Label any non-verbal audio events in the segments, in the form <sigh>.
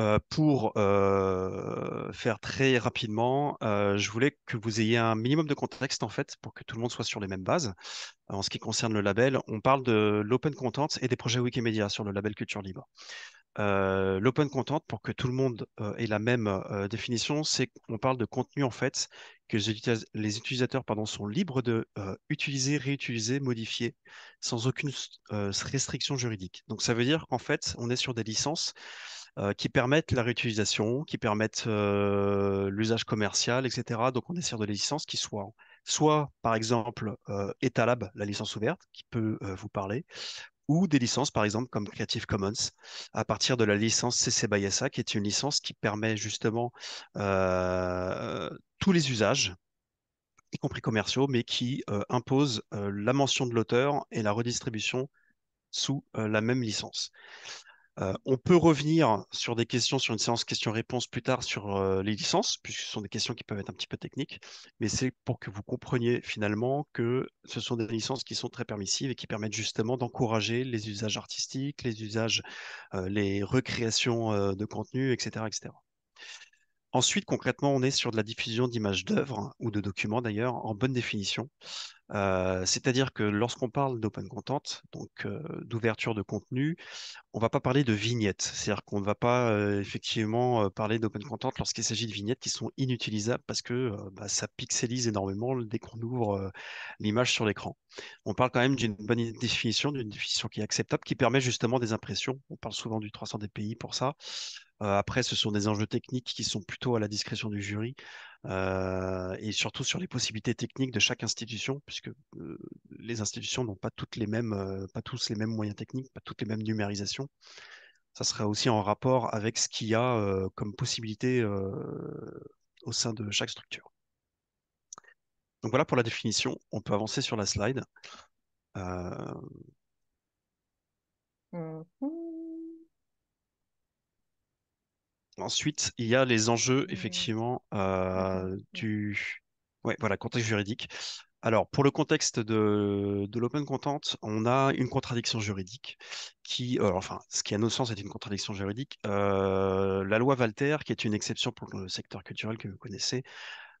Euh, pour euh, faire très rapidement, euh, je voulais que vous ayez un minimum de contexte en fait pour que tout le monde soit sur les mêmes bases. En ce qui concerne le label, on parle de l'open content et des projets Wikimedia sur le label Culture Libre. L'open content, pour que tout le monde ait la même définition, c'est qu'on parle de contenu en fait que les utilisateurs sont libres de utiliser, réutiliser, modifier sans aucune restriction juridique. Donc ça veut dire qu'en fait, on est sur des licences euh, qui permettent la réutilisation, qui permettent euh, l'usage commercial, etc. Donc on essaie de les licences qui soient hein. soit par exemple euh, Etalab, la licence ouverte, qui peut vous parler, ou des licences par exemple comme Creative Commons, à partir de la licence CC by SA, qui est une licence qui permet justement tous les usages, y compris commerciaux, mais qui impose la mention de l'auteur et la redistribution sous la même licence. Euh, on peut revenir sur des questions, sur une séance questions-réponses plus tard sur euh, les licences, puisque ce sont des questions qui peuvent être un petit peu techniques, mais c'est pour que vous compreniez finalement que ce sont des licences qui sont très permissives et qui permettent justement d'encourager les usages artistiques, les usages, euh, les recréations de contenu, etc., etc. Ensuite, concrètement, on est sur de la diffusion d'images d'œuvres hein, ou de documents d'ailleurs en bonne définition. C'est-à-dire que lorsqu'on parle d'open content, donc d'ouverture de contenu, on va pas parler de vignettes. C'est-à-dire qu'on ne va pas effectivement parler d'open content lorsqu'il s'agit de vignettes qui sont inutilisables parce que bah, ça pixelise énormément dès qu'on ouvre l'image sur l'écran. On parle quand même d'une bonne définition, d'une définition qui est acceptable, qui permet justement des impressions. On parle souvent du 300 dpi pour ça. Euh, après, ce sont des enjeux techniques qui sont plutôt à la discrétion du jury. Euh, et surtout sur les possibilités techniques de chaque institution, puisque euh, les institutions n'ont pas toutes les mêmes, pas tous les mêmes moyens techniques, pas toutes les mêmes numérisations. Ça sera aussi en rapport avec ce qu'il y a comme possibilité au sein de chaque structure. Donc voilà pour la définition. On peut avancer sur la slide. Mmh Ensuite, il y a les enjeux, mmh. effectivement, euh, du voilà, contexte juridique. Alors, pour le contexte de, l'open content, on a une contradiction juridique qui, euh, enfin, ce qui à nos sens est une contradiction juridique. Euh, la loi Walter, qui est une exception pour le secteur culturel que vous connaissez,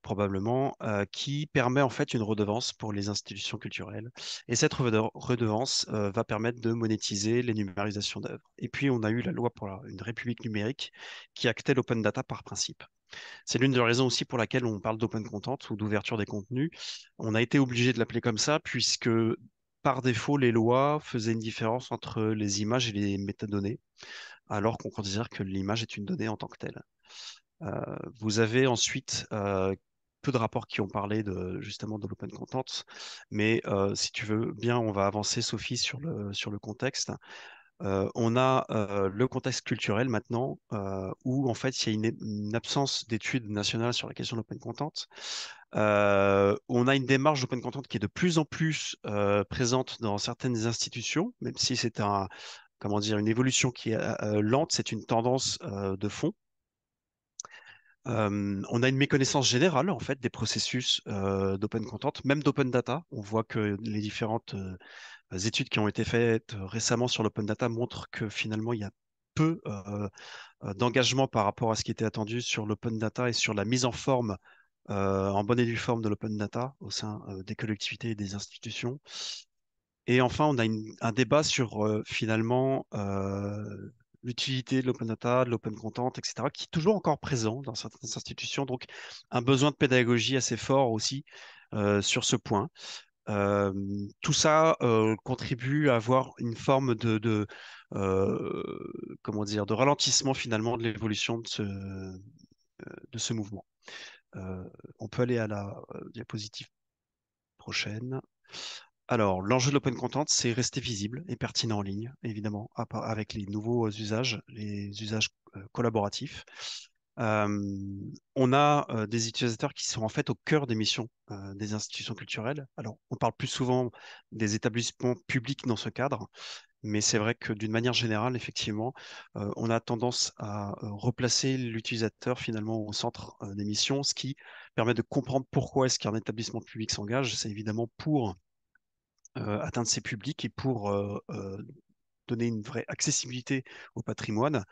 probablement, euh, qui permet en fait une redevance pour les institutions culturelles. Et cette redevance euh, va permettre de monétiser les numérisations d'œuvres. Et puis, on a eu la loi pour une république numérique qui actait l'open data par principe. C'est l'une des raisons aussi pour laquelle on parle d'open content ou d'ouverture des contenus. On a été obligé de l'appeler comme ça puisque par défaut, les lois faisaient une différence entre les images et les métadonnées, alors qu'on considère que l'image est une donnée en tant que telle. Euh, vous avez ensuite de rapports qui ont parlé de, justement de l'open content. Mais si tu veux bien, on va avancer, Sophie, sur le, sur le contexte. on a le contexte culturel maintenant, où en fait il y a une, absence d'études nationales sur la question de l'open content. on a une démarche d'open content qui est de plus en plus présente dans certaines institutions, même si c'est un, comment dire, une évolution qui est lente, c'est une tendance de fond on a une méconnaissance générale en fait des processus d'open content, même d'open data. On voit que les différentes études qui ont été faites récemment sur l'open data montrent que finalement il y a peu d'engagement par rapport à ce qui était attendu sur l'open data et sur la mise en forme en bonne et due forme de l'open data au sein des collectivités et des institutions. Et enfin, on a un débat sur finalement l'utilité de l'open data, de l'open content, etc., qui est toujours encore présent dans certaines institutions. Donc, un besoin de pédagogie assez fort aussi euh, sur ce point. Euh, tout ça euh, contribue à avoir une forme de, comment dire, de ralentissement finalement de l'évolution de ce, de ce mouvement. on peut aller à la diapositive prochaine. Alors, l'enjeu de l'open content, c'est rester visible et pertinent en ligne, évidemment, avec les nouveaux usages, les usages collaboratifs. on a des utilisateurs qui sont en fait au cœur des missions des institutions culturelles. Alors, on parle plus souvent des établissements publics dans ce cadre, mais c'est vrai que d'une manière générale, effectivement, on a tendance à replacer l'utilisateur finalement au centre des missions, ce qui permet de comprendre pourquoi est-ce qu'un établissement public s'engage. C'est évidemment pour euh, atteindre ses publics et pour euh, euh, donner une vraie accessibilité au patrimoine,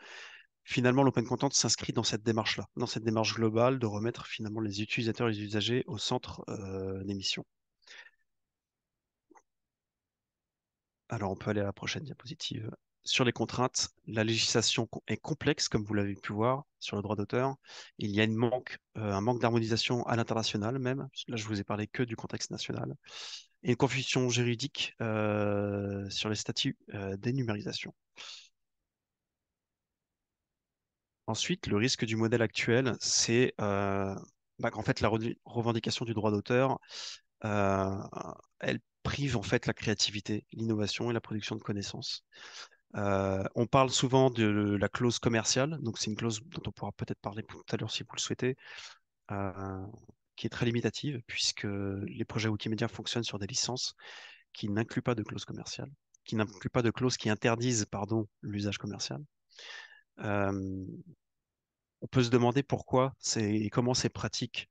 finalement, l'open content s'inscrit dans cette démarche-là, dans cette démarche globale de remettre finalement les utilisateurs et les usagers au centre euh, des missions. Alors, on peut aller à la prochaine diapositive. Sur les contraintes, la législation est complexe, comme vous l'avez pu voir sur le droit d'auteur. Il y a un manque d'harmonisation à l'international même. Là, je vous ai parlé que du contexte national et une confusion juridique euh, sur les statuts euh, des numérisations. Ensuite, le risque du modèle actuel, c'est euh, bah, qu'en fait la revendication du droit d'auteur, elle prive en fait la créativité, l'innovation et la production de connaissances. on parle souvent de la clause commerciale, donc c'est une clause dont on pourra peut-être parler tout à l'heure si vous le souhaitez, qui est très limitative, puisque les projets Wikimedia fonctionnent sur des licences qui n'incluent pas de clauses commerciales, qui n'incluent pas de clauses qui interdisent l'usage commercial. on peut se demander pourquoi et comment ces pratiques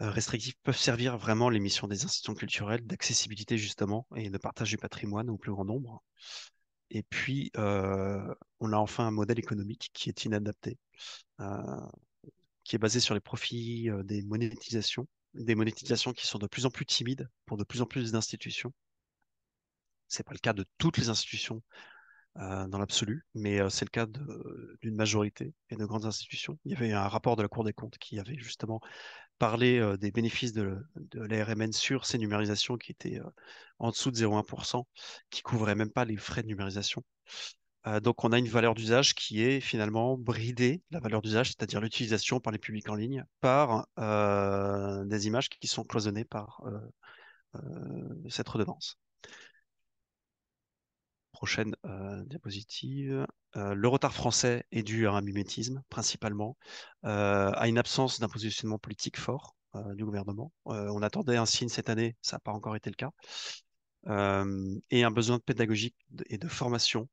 euh, restrictives peuvent servir vraiment les missions des institutions culturelles d'accessibilité justement et de partage du patrimoine au plus grand nombre. Et puis, euh, on a enfin un modèle économique qui est inadapté. Euh, qui est basé sur les profits des monétisations, des mmh. monétisations qui sont de plus en plus timides pour de plus en plus d'institutions. Ce n'est pas le cas de toutes les institutions dans l'absolu, mais c'est le cas d'une majorité et de grandes institutions. Il y avait un rapport de la Cour des comptes qui avait justement parlé des bénéfices de, de l'ARMN sur ces numérisations qui étaient en dessous de 0,1%, qui ne couvraient même pas les frais de numérisation donc on a une valeur d'usage qui est finalement bridée, la valeur d'usage, c'est-à-dire l'utilisation par les publics en ligne, par des images qui sont cloisonnées par cette redevance. Prochaine diapositive. le retard français est dû à un mimétisme, principalement, à une absence d'un positionnement politique fort du gouvernement. on attendait un signe cette année, ça n'a pas encore été le cas et un besoin pédagogique et de formation,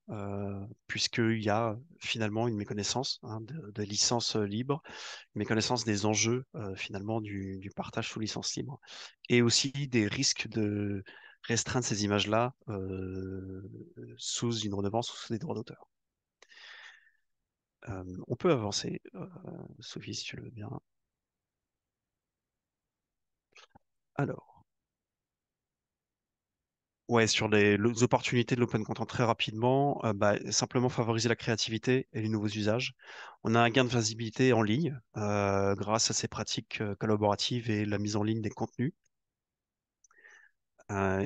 puisqu'il y a finalement une méconnaissance hein, de, de, licence libre, une méconnaissance des enjeux finalement du, partage sous licence libre, et aussi des risques de restreindre ces images-là sous une redevance ou sous des droits d'auteur. on peut avancer, Sophie, si tu le veux bien. Alors. Ouais, sur les, opportunités de l'open content très rapidement, euh, bah, simplement favoriser la créativité et les nouveaux usages. On a un gain de visibilité en ligne euh, grâce à ces pratiques euh, collaboratives et la mise en ligne des contenus.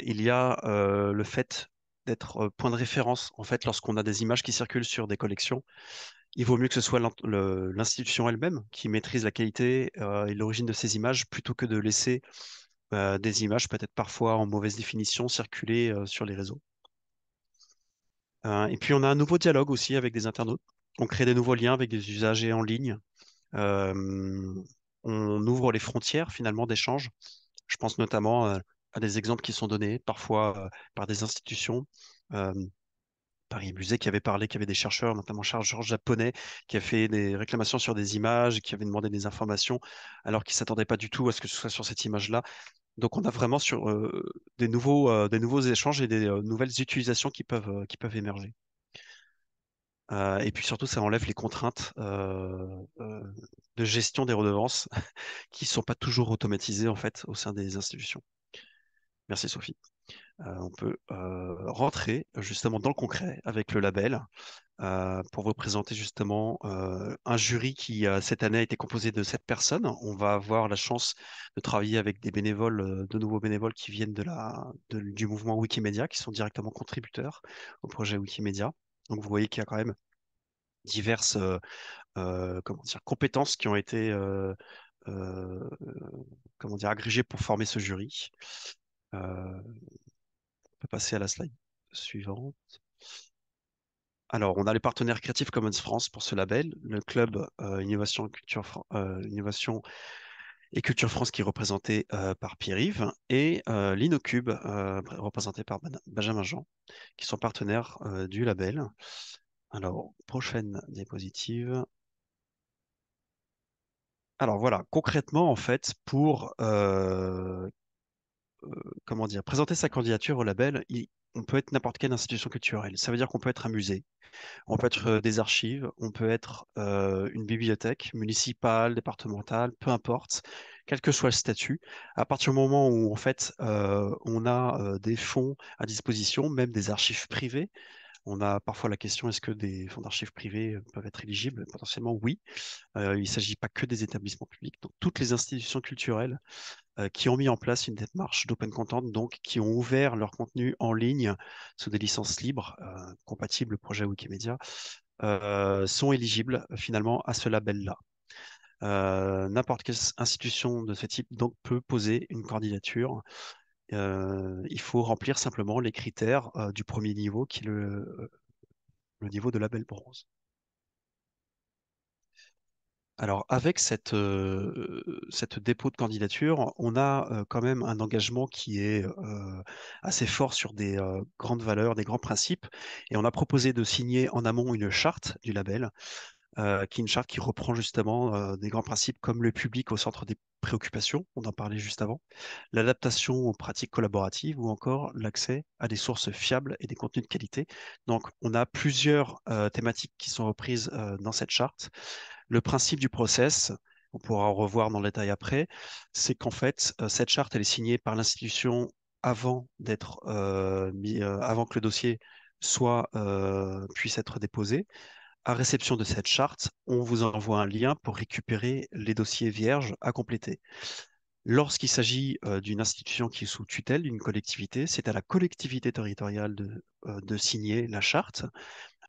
il y a le fait d'être point de référence. En fait, lorsqu'on a des images qui circulent sur des collections, il vaut mieux que ce soit l'institution elle-même qui maîtrise la qualité et l'origine de ces images plutôt que de laisser euh, des images peut-être parfois en mauvaise définition circuler euh, sur les réseaux. Euh, et puis on a un nouveau dialogue aussi avec des internautes. On crée des nouveaux liens avec des usagers en ligne. on ouvre les frontières finalement d'échanges. Je pense notamment à des exemples qui sont donnés parfois par des institutions. Paris Musée qui avait parlé, qui avait des chercheurs, notamment Charles-Georges japonais, qui a fait des réclamations sur des images, qui avait demandé des informations, alors qu'il ne s'attendait pas du tout à ce que ce soit sur cette image-là. Donc on a vraiment sur euh, des, nouveaux, euh, des nouveaux échanges et des euh, nouvelles utilisations qui peuvent, qui peuvent émerger. et puis surtout, ça enlève les contraintes de gestion des redevances <laughs> qui ne sont pas toujours automatisées en fait au sein des institutions. Merci Sophie. Euh, on peut euh, rentrer euh, justement dans le concret avec le label pour vous présenter justement un jury qui cette année a été composé de sept personnes. On va avoir la chance de travailler avec des bénévoles, de nouveaux bénévoles qui viennent du mouvement Wikimedia, qui sont directement contributeurs au projet Wikimedia. Donc vous voyez qu'il y a quand même diverses comment dire, compétences qui ont été comment dire, agrégées pour former ce jury passer à la slide suivante. Alors, on a les partenaires Creative Commons France pour ce label, le club euh, Innovation, Culture, euh, et Culture France qui est représenté euh, par Pierre-Yves et l'Inocube représenté par Benjamin Jean, qui sont partenaires du label. Alors, prochaine diapositive. Alors voilà, concrètement, en fait, pour comment dire, présenter sa candidature au label, on peut être n'importe quelle institution culturelle. Ça veut dire qu'on peut être un musée, on peut être euh, des archives, on peut être euh, une bibliothèque municipale, départementale, peu importe, quel que soit le statut. À partir du moment où en fait euh, on a des fonds à disposition, même des archives privées, on a parfois la question est-ce que des fonds d'archives privées peuvent être éligibles Potentiellement, oui. il ne s'agit pas que des établissements publics. Donc, toutes les institutions culturelles euh, qui ont mis en place une démarche d'open content, donc qui ont ouvert leur contenu en ligne sous des licences libres, euh, compatibles au projet Wikimedia, euh, sont éligibles finalement à ce label-là. N'importe quelle institution de ce type donc, peut poser une candidature. il faut remplir simplement les critères du premier niveau qui est le niveau de label bronze. Alors, avec cette, dépôt de candidature, on a quand même un engagement qui est assez fort sur des grandes valeurs, des grands principes. Et on a proposé de signer en amont une charte du label, qui est une charte qui reprend justement des grands principes comme le public au centre des préoccupations, on en parlait juste avant, l'adaptation aux pratiques collaboratives ou encore l'accès à des sources fiables et des contenus de qualité. Donc, on a plusieurs thématiques qui sont reprises dans cette charte. Le principe du process, on pourra en revoir dans le détail après, c'est qu'en fait, euh, cette charte, elle est signée par l'institution avant d'être euh, euh, avant que le dossier soit puisse être déposé. À réception de cette charte, on vous envoie un lien pour récupérer les dossiers vierges à compléter. Lorsqu'il s'agit d'une institution qui est sous tutelle, d'une collectivité, c'est à la collectivité territoriale de, de signer la charte,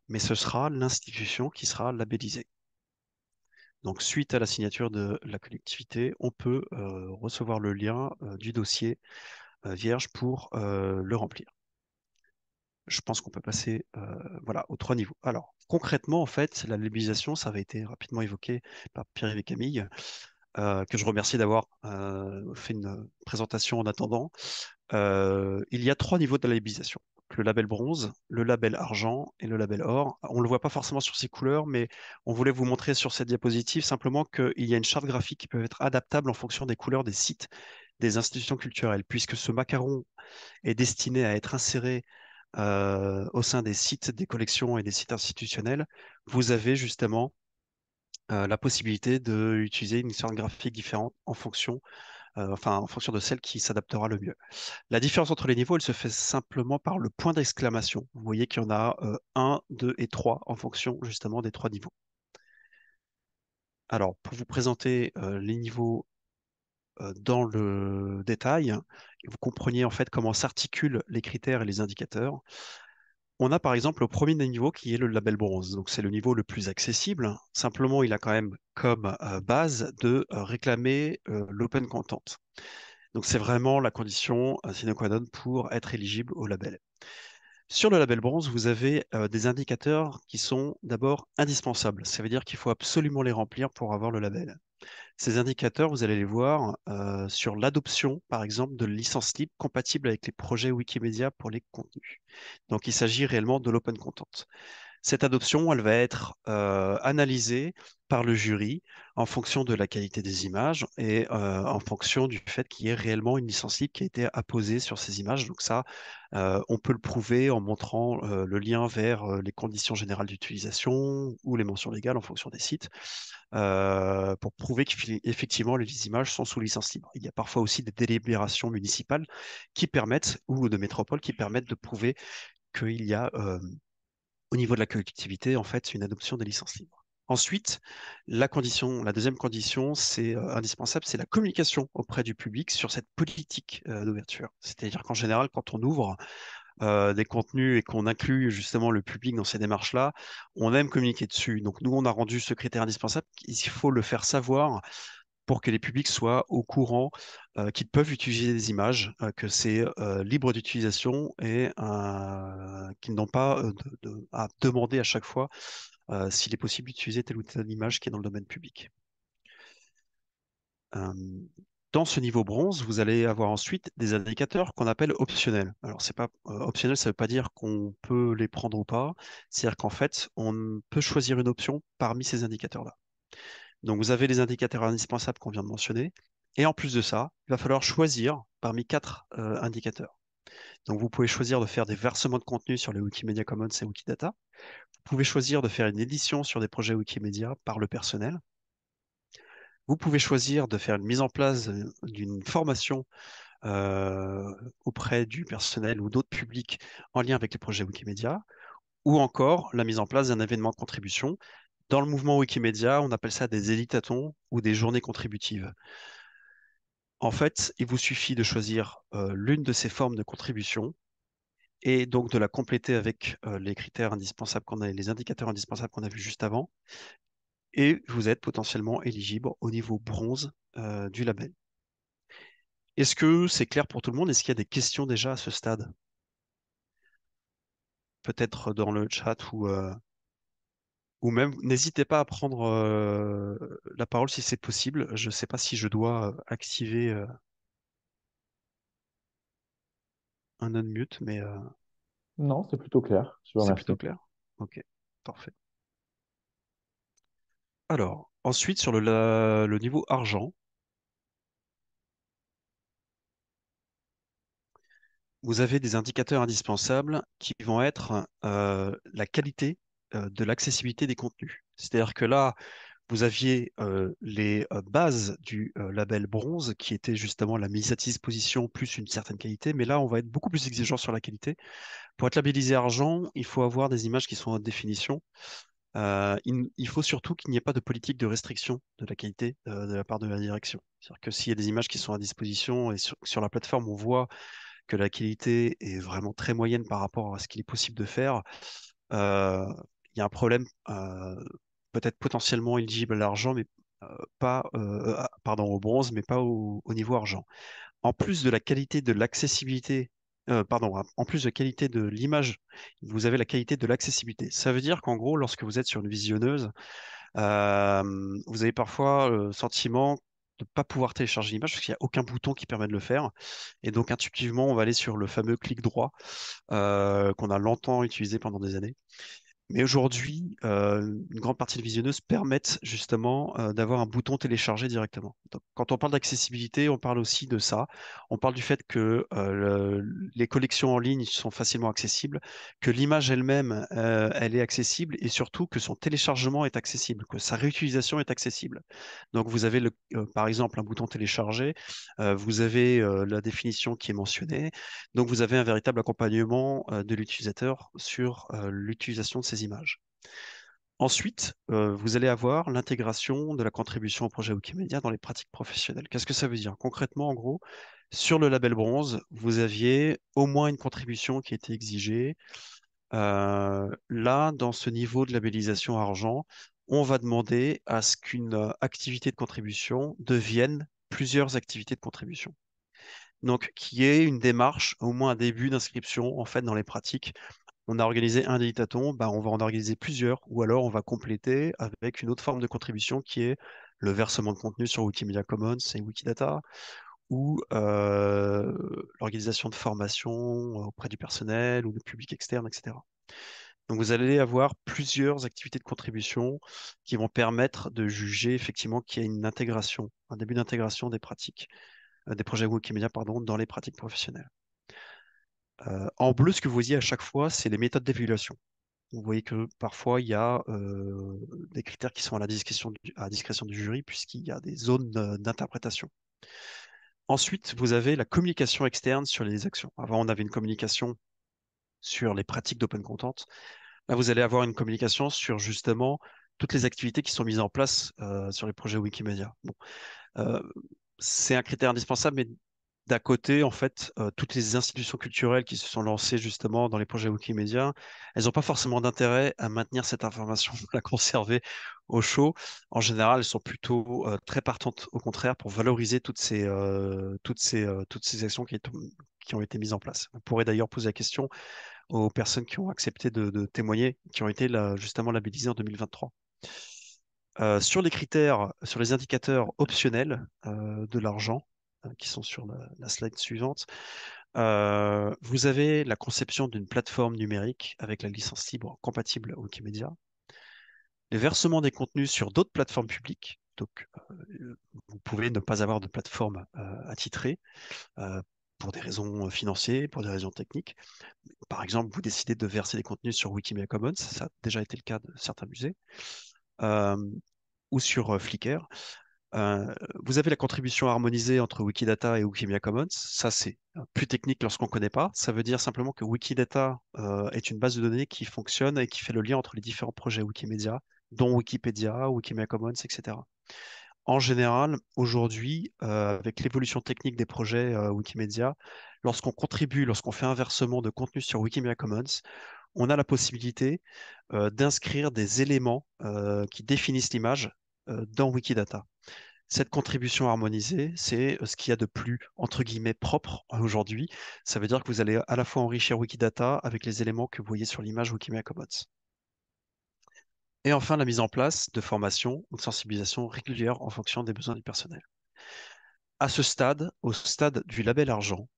mais ce sera l'institution qui sera labellisée. Donc, suite à la signature de la collectivité, on peut euh, recevoir le lien euh, du dossier euh, vierge pour le remplir. Je pense qu'on peut passer voilà, aux trois niveaux. Alors, concrètement, en fait, la labellisation, ça avait été rapidement évoqué par Pierre et Camille. que je remercie d'avoir fait une présentation en attendant. il y a trois niveaux de labellisation le label bronze, le label argent et le label or. On ne le voit pas forcément sur ces couleurs, mais on voulait vous montrer sur cette diapositive simplement qu'il y a une charte graphique qui peut être adaptable en fonction des couleurs des sites, des institutions culturelles, puisque ce macaron est destiné à être inséré euh, au sein des sites, des collections et des sites institutionnels. Vous avez justement euh, la possibilité d'utiliser une charte graphique différente en fonction euh, enfin en fonction de celle qui s'adaptera le mieux. La différence entre les niveaux, elle se fait simplement par le point d'exclamation. Vous voyez qu'il y en a 1, euh, 2 et 3 en fonction justement des trois niveaux. Alors, pour vous présenter euh, les niveaux dans le détail, vous compreniez en fait comment s'articulent les critères et les indicateurs. On a par exemple le premier niveau qui est le label bronze. Donc c'est le niveau le plus accessible. Simplement, il a quand même comme euh, base de euh, réclamer euh, l'open content. Donc c'est vraiment la condition sine qua non pour être éligible au label. Sur le label bronze, vous avez des indicateurs qui sont d'abord indispensables. Ça veut dire qu'il faut absolument les remplir pour avoir le label. Ces indicateurs, vous allez les voir euh, sur l'adoption, par exemple, de licences libres compatibles avec les projets Wikimedia pour les contenus. Donc, il s'agit réellement de l'open content. Cette adoption, elle va être euh, analysée par le jury en fonction de la qualité des images et euh, en fonction du fait qu'il y ait réellement une licence libre qui a été apposée sur ces images. Donc ça, on peut le prouver en montrant le lien vers les conditions générales d'utilisation ou les mentions légales en fonction des sites. Euh, pour prouver qu'effectivement les images sont sous licence libre. Il y a parfois aussi des délibérations municipales qui permettent, ou de métropole qui permettent de prouver qu'il y a euh, au niveau de la collectivité en fait une adoption des licences libres. Ensuite, la, deuxième condition, c'est euh, indispensable, c'est la communication auprès du public sur cette politique d'ouverture. C'est-à-dire qu'en général, quand on ouvre, euh, des contenus et qu'on inclut justement le public dans ces démarches-là, on aime communiquer dessus. Donc nous, on a rendu ce critère indispensable. Il faut le faire savoir pour que les publics soient au courant euh, qu'ils peuvent utiliser des images, euh, que c'est libre d'utilisation et qu'ils n'ont pas à demander à chaque fois s'il est possible d'utiliser telle ou telle image qui est dans le domaine public. Dans ce niveau bronze, vous allez avoir ensuite des indicateurs qu'on appelle optionnels. Alors, c'est pas euh, optionnel, ça ne veut pas dire qu'on peut les prendre ou pas. C'est-à-dire qu'en fait, on peut choisir une option parmi ces indicateurs-là. Donc, vous avez les indicateurs indispensables qu'on vient de mentionner. Et en plus de ça, il va falloir choisir parmi quatre euh, indicateurs. Donc, vous pouvez choisir de faire des versements de contenu sur les Wikimedia Commons et Wikidata. Vous pouvez choisir de faire une édition sur des projets Wikimedia par le personnel. Vous pouvez choisir de faire une mise en place d'une formation auprès du personnel ou d'autres publics en lien avec les projets Wikimedia, ou encore la mise en place d'un événement de contribution. Dans le mouvement Wikimedia, on appelle ça des élitatons ou des journées contributives. En fait, il vous suffit de choisir l'une de ces formes de contribution et donc de la compléter avec les critères indispensables qu'on a, les indicateurs indispensables qu'on a vus juste avant et vous êtes potentiellement éligible au niveau bronze euh, du label. Est-ce que c'est clair pour tout le monde Est-ce qu'il y a des questions déjà à ce stade Peut-être dans le chat ou, euh, ou même n'hésitez pas à prendre euh, la parole si c'est possible. Je ne sais pas si je dois activer un unmute, mais... Non, c'est plutôt clair. C'est plutôt clair. Ok, parfait. Alors, ensuite, sur le, niveau argent, vous avez des indicateurs indispensables qui vont être euh, la qualité euh, de l'accessibilité des contenus. C'est-à-dire que là, vous aviez euh, les bases du label bronze, qui était justement la mise à disposition plus une certaine qualité, mais là, on va être beaucoup plus exigeant sur la qualité. Pour être labellisé argent, il faut avoir des images qui sont en définition, euh, il, faut surtout qu'il n'y ait pas de politique de restriction de la qualité euh, de la part de la direction. C'est-à-dire que s'il y a des images qui sont à disposition et sur, la plateforme, on voit que la qualité est vraiment très moyenne par rapport à ce qu'il est possible de faire, euh, il y a un problème peut-être potentiellement éligible à l'argent, mais pas pardon au bronze, mais pas au niveau argent. En plus de la qualité de l'accessibilité euh, pardon, hein, en plus de qualité de l'image, vous avez la qualité de l'accessibilité. Ça veut dire qu'en gros, lorsque vous êtes sur une visionneuse, euh, vous avez parfois le euh, sentiment de ne pas pouvoir télécharger l'image parce qu'il n'y a aucun bouton qui permet de le faire. Et donc intuitivement, on va aller sur le fameux clic droit qu'on a longtemps utilisé pendant des années. Mais aujourd'hui, euh, une grande partie de visionneuses permettent justement euh, d'avoir un bouton téléchargé directement. quand on parle d'accessibilité, on parle aussi de ça. On parle du fait que euh, les collections en ligne sont facilement accessibles, que l'image elle-même, elle est accessible et surtout que son téléchargement est accessible, que sa réutilisation est accessible. Donc vous avez le, par exemple un bouton téléchargé, vous avez la définition qui est mentionnée, donc vous avez un véritable accompagnement de l'utilisateur sur l'utilisation de ces images. Ensuite, euh, vous allez avoir l'intégration de la contribution au projet Wikimedia dans les pratiques professionnelles. Qu'est-ce que ça veut dire Concrètement, en gros, sur le label bronze, vous aviez au moins une contribution qui était exigée. Euh, là, dans ce niveau de labellisation argent, on va demander à ce qu'une euh, activité de contribution devienne plusieurs activités de contribution. Donc, qui est une démarche, au moins un début d'inscription, en fait, dans les pratiques on a organisé un à bah on va en organiser plusieurs, ou alors on va compléter avec une autre forme de contribution qui est le versement de contenu sur Wikimedia Commons et Wikidata, ou euh, l'organisation de formations euh, auprès du personnel ou du public externe, etc. Donc vous allez avoir plusieurs activités de contribution qui vont permettre de juger effectivement qu'il y a une intégration, un début d'intégration des pratiques, euh, des projets Wikimedia pardon, dans les pratiques professionnelles en bleu, ce que vous voyez à chaque fois, c'est les méthodes d'évaluation. Vous voyez que parfois, il y a des critères qui sont à la discrétion du, à discrétion du jury, puisqu'il y a des zones d'interprétation. Ensuite, vous avez la communication externe sur les actions. Avant, on avait une communication sur les pratiques d'open content. Là, vous allez avoir une communication sur justement toutes les activités qui sont mises en place sur les projets Wikimedia. Bon. c'est un critère indispensable, mais d'à côté, en fait, euh, toutes les institutions culturelles qui se sont lancées justement dans les projets Wikimedia, elles n'ont pas forcément d'intérêt à maintenir cette information, <laughs> à la conserver au chaud. En général, elles sont plutôt euh, très partantes, au contraire, pour valoriser toutes ces, euh, toutes ces, toutes ces actions qui, ont été mises en place. On pourrait d'ailleurs poser la question aux personnes qui ont accepté de, témoigner, qui ont été justement labellisées en 2023. sur les critères, sur les indicateurs optionnels de l'argent, euh, qui sont sur la, slide suivante. Euh, vous avez la conception d'une plateforme numérique avec la licence libre compatible Wikimedia, les versements des contenus sur d'autres plateformes publiques. Donc, euh, vous pouvez ne pas avoir de plateforme attitrée pour des raisons financières, pour des raisons techniques. Par exemple, vous décidez de verser des contenus sur Wikimedia Commons, ça a déjà été le cas de certains musées, ou sur Flickr. Euh, vous avez la contribution harmonisée entre Wikidata et Wikimedia Commons. Ça, c'est euh, plus technique lorsqu'on ne connaît pas. Ça veut dire simplement que Wikidata euh, est une base de données qui fonctionne et qui fait le lien entre les différents projets Wikimedia, dont Wikipédia, Wikimedia Commons, etc. En général, aujourd'hui, avec l'évolution technique des projets Wikimedia, lorsqu'on contribue, lorsqu'on fait un versement de contenu sur Wikimedia Commons, on a la possibilité d'inscrire des éléments qui définissent l'image dans Wikidata. Cette contribution harmonisée, c'est ce qu'il y a de plus, entre guillemets, propre aujourd'hui. Ça veut dire que vous allez à la fois enrichir Wikidata avec les éléments que vous voyez sur l'image Wikimedia Commons. Et enfin, la mise en place de formations ou de sensibilisation régulière en fonction des besoins du personnel. À ce stade, au stade du label argent,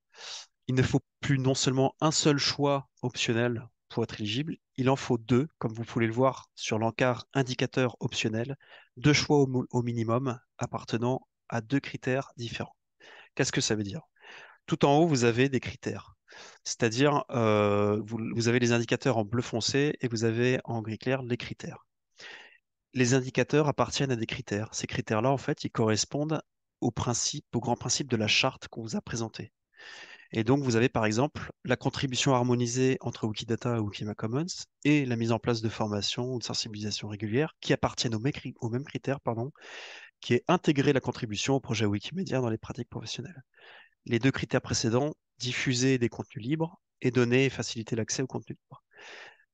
il ne faut plus non seulement un seul choix optionnel pour être éligible, il en faut deux, comme vous pouvez le voir sur l'encart indicateur optionnel, deux choix au, minimum appartenant à deux critères différents. Qu'est-ce que ça veut dire Tout en haut, vous avez des critères. C'est-à-dire, euh, vous, avez les indicateurs en bleu foncé et vous avez en gris clair les critères. Les indicateurs appartiennent à des critères. Ces critères-là, en fait, ils correspondent au grand principe de la charte qu'on vous a présentée. Et donc, vous avez par exemple la contribution harmonisée entre Wikidata et Wikima Commons et la mise en place de formations ou de sensibilisation régulière qui appartiennent aux, mêmes critères, pardon, qui est intégrer la contribution au projet Wikimedia dans les pratiques professionnelles. Les deux critères précédents, diffuser des contenus libres et donner et faciliter l'accès aux contenus libres.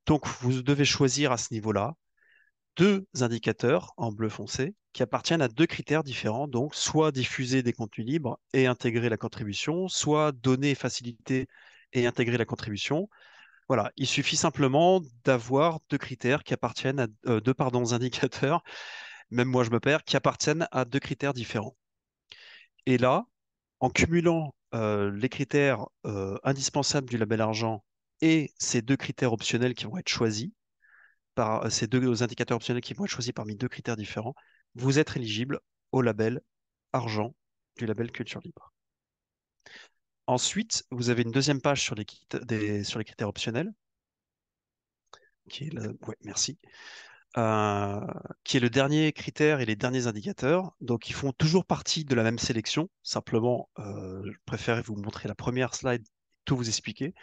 Donc, vous devez choisir à ce niveau-là deux indicateurs en bleu foncé qui appartiennent à deux critères différents, donc soit diffuser des contenus libres et intégrer la contribution, soit donner, faciliter et intégrer la contribution. Voilà, il suffit simplement d'avoir deux critères qui appartiennent à euh, deux pardon, <laughs> indicateurs, même moi je me perds, qui appartiennent à deux critères différents. Et là, en cumulant euh, les critères euh, indispensables du label argent et ces deux critères optionnels qui vont être choisis, par euh, ces deux indicateurs optionnels qui vont être choisis parmi deux critères différents, vous êtes éligible au label argent du label culture libre. Ensuite, vous avez une deuxième page sur les, critères optionnels, euh, qui est le, dernier critère et les derniers indicateurs. Donc, ils font toujours partie de la même sélection. Simplement, euh, je préfère vous montrer la première slide, tout vous expliquer.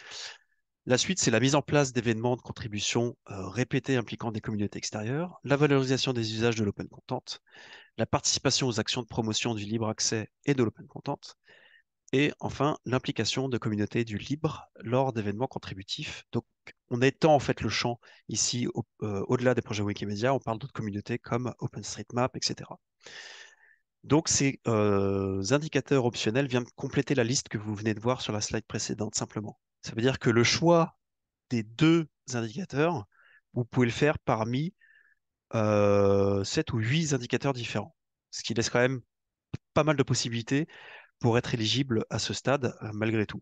La suite, c'est la mise en place d'événements de contribution euh, répétés impliquant des communautés extérieures, la valorisation des usages de l'open content, la participation aux actions de promotion du libre accès et de l'open content, et enfin l'implication de communautés du libre lors d'événements contributifs. Donc on étend en fait le champ ici au, euh, delà des projets Wikimedia, on parle d'autres communautés comme OpenStreetMap, etc. Donc ces euh, indicateurs optionnels viennent compléter la liste que vous venez de voir sur la slide précédente simplement. Ça veut dire que le choix des deux indicateurs, vous pouvez le faire parmi euh, sept 7 ou 8 indicateurs différents, ce qui laisse quand même pas mal de possibilités pour être éligible à ce stade euh, malgré tout.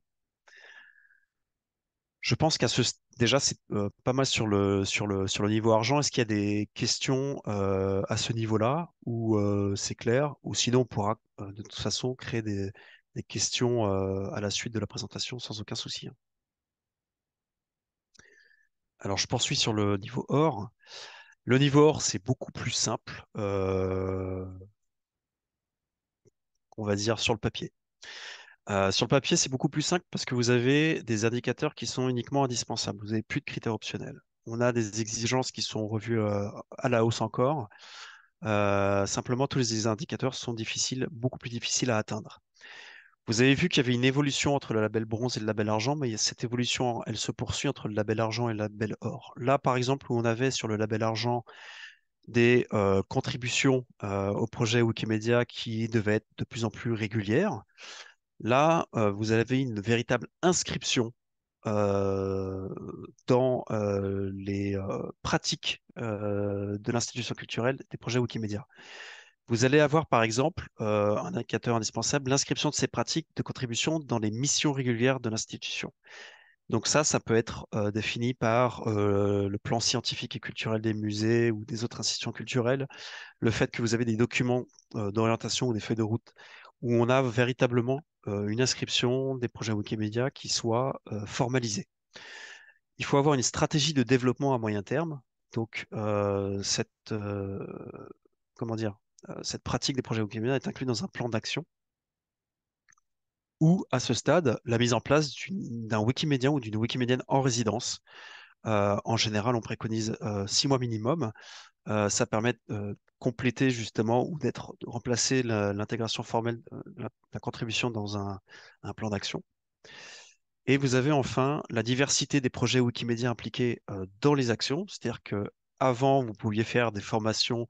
Je pense qu'à ce stade, déjà c'est euh, pas mal sur le, sur le, sur le niveau argent. Est-ce qu'il y a des questions à ce niveau-là ou c'est clair ou sinon on pourra de toute façon créer des, questions à la suite de la présentation sans aucun souci. Hein. Alors, je poursuis sur le niveau or. Le niveau or, c'est beaucoup plus simple, euh, on va dire, sur le papier. Euh, sur le papier, c'est beaucoup plus simple parce que vous avez des indicateurs qui sont uniquement indispensables. Vous n'avez plus de critères optionnels. On a des exigences qui sont revues euh, à la hausse encore. simplement, tous les indicateurs sont difficiles, beaucoup plus difficiles à atteindre. Vous avez vu qu'il y avait une évolution entre le label bronze et le label argent, mais cette évolution, elle se poursuit entre le label argent et le label or. Là, par exemple, où on avait sur le label argent des euh, contributions euh, au projet Wikimedia qui devaient être de plus en plus régulières, là, euh, vous avez une véritable inscription dans les pratiques de l'institution culturelle des projets Wikimedia. Vous allez avoir par exemple euh, un indicateur indispensable, l'inscription de ces pratiques de contribution dans les missions régulières de l'institution. Donc ça, ça peut être euh, défini par euh, le plan scientifique et culturel des musées ou des autres institutions culturelles, le fait que vous avez des documents d'orientation ou des feuilles de route où on a véritablement une inscription des projets Wikimedia qui soit formalisée. Il faut avoir une stratégie de développement à moyen terme. Donc cette comment dire euh, cette pratique des projets Wikimédia est inclue dans un plan d'action ou à ce stade, la mise en place d'un wikimédien ou d'une wikimédienne en résidence. Euh, en général, on préconise euh, six mois minimum. ça permet de compléter justement ou d'être remplacer l'intégration formelle, la, contribution dans un, plan d'action. Et vous avez enfin la diversité des projets Wikimédia impliqués dans les actions, c'est-à-dire que avant, vous pouviez faire des formations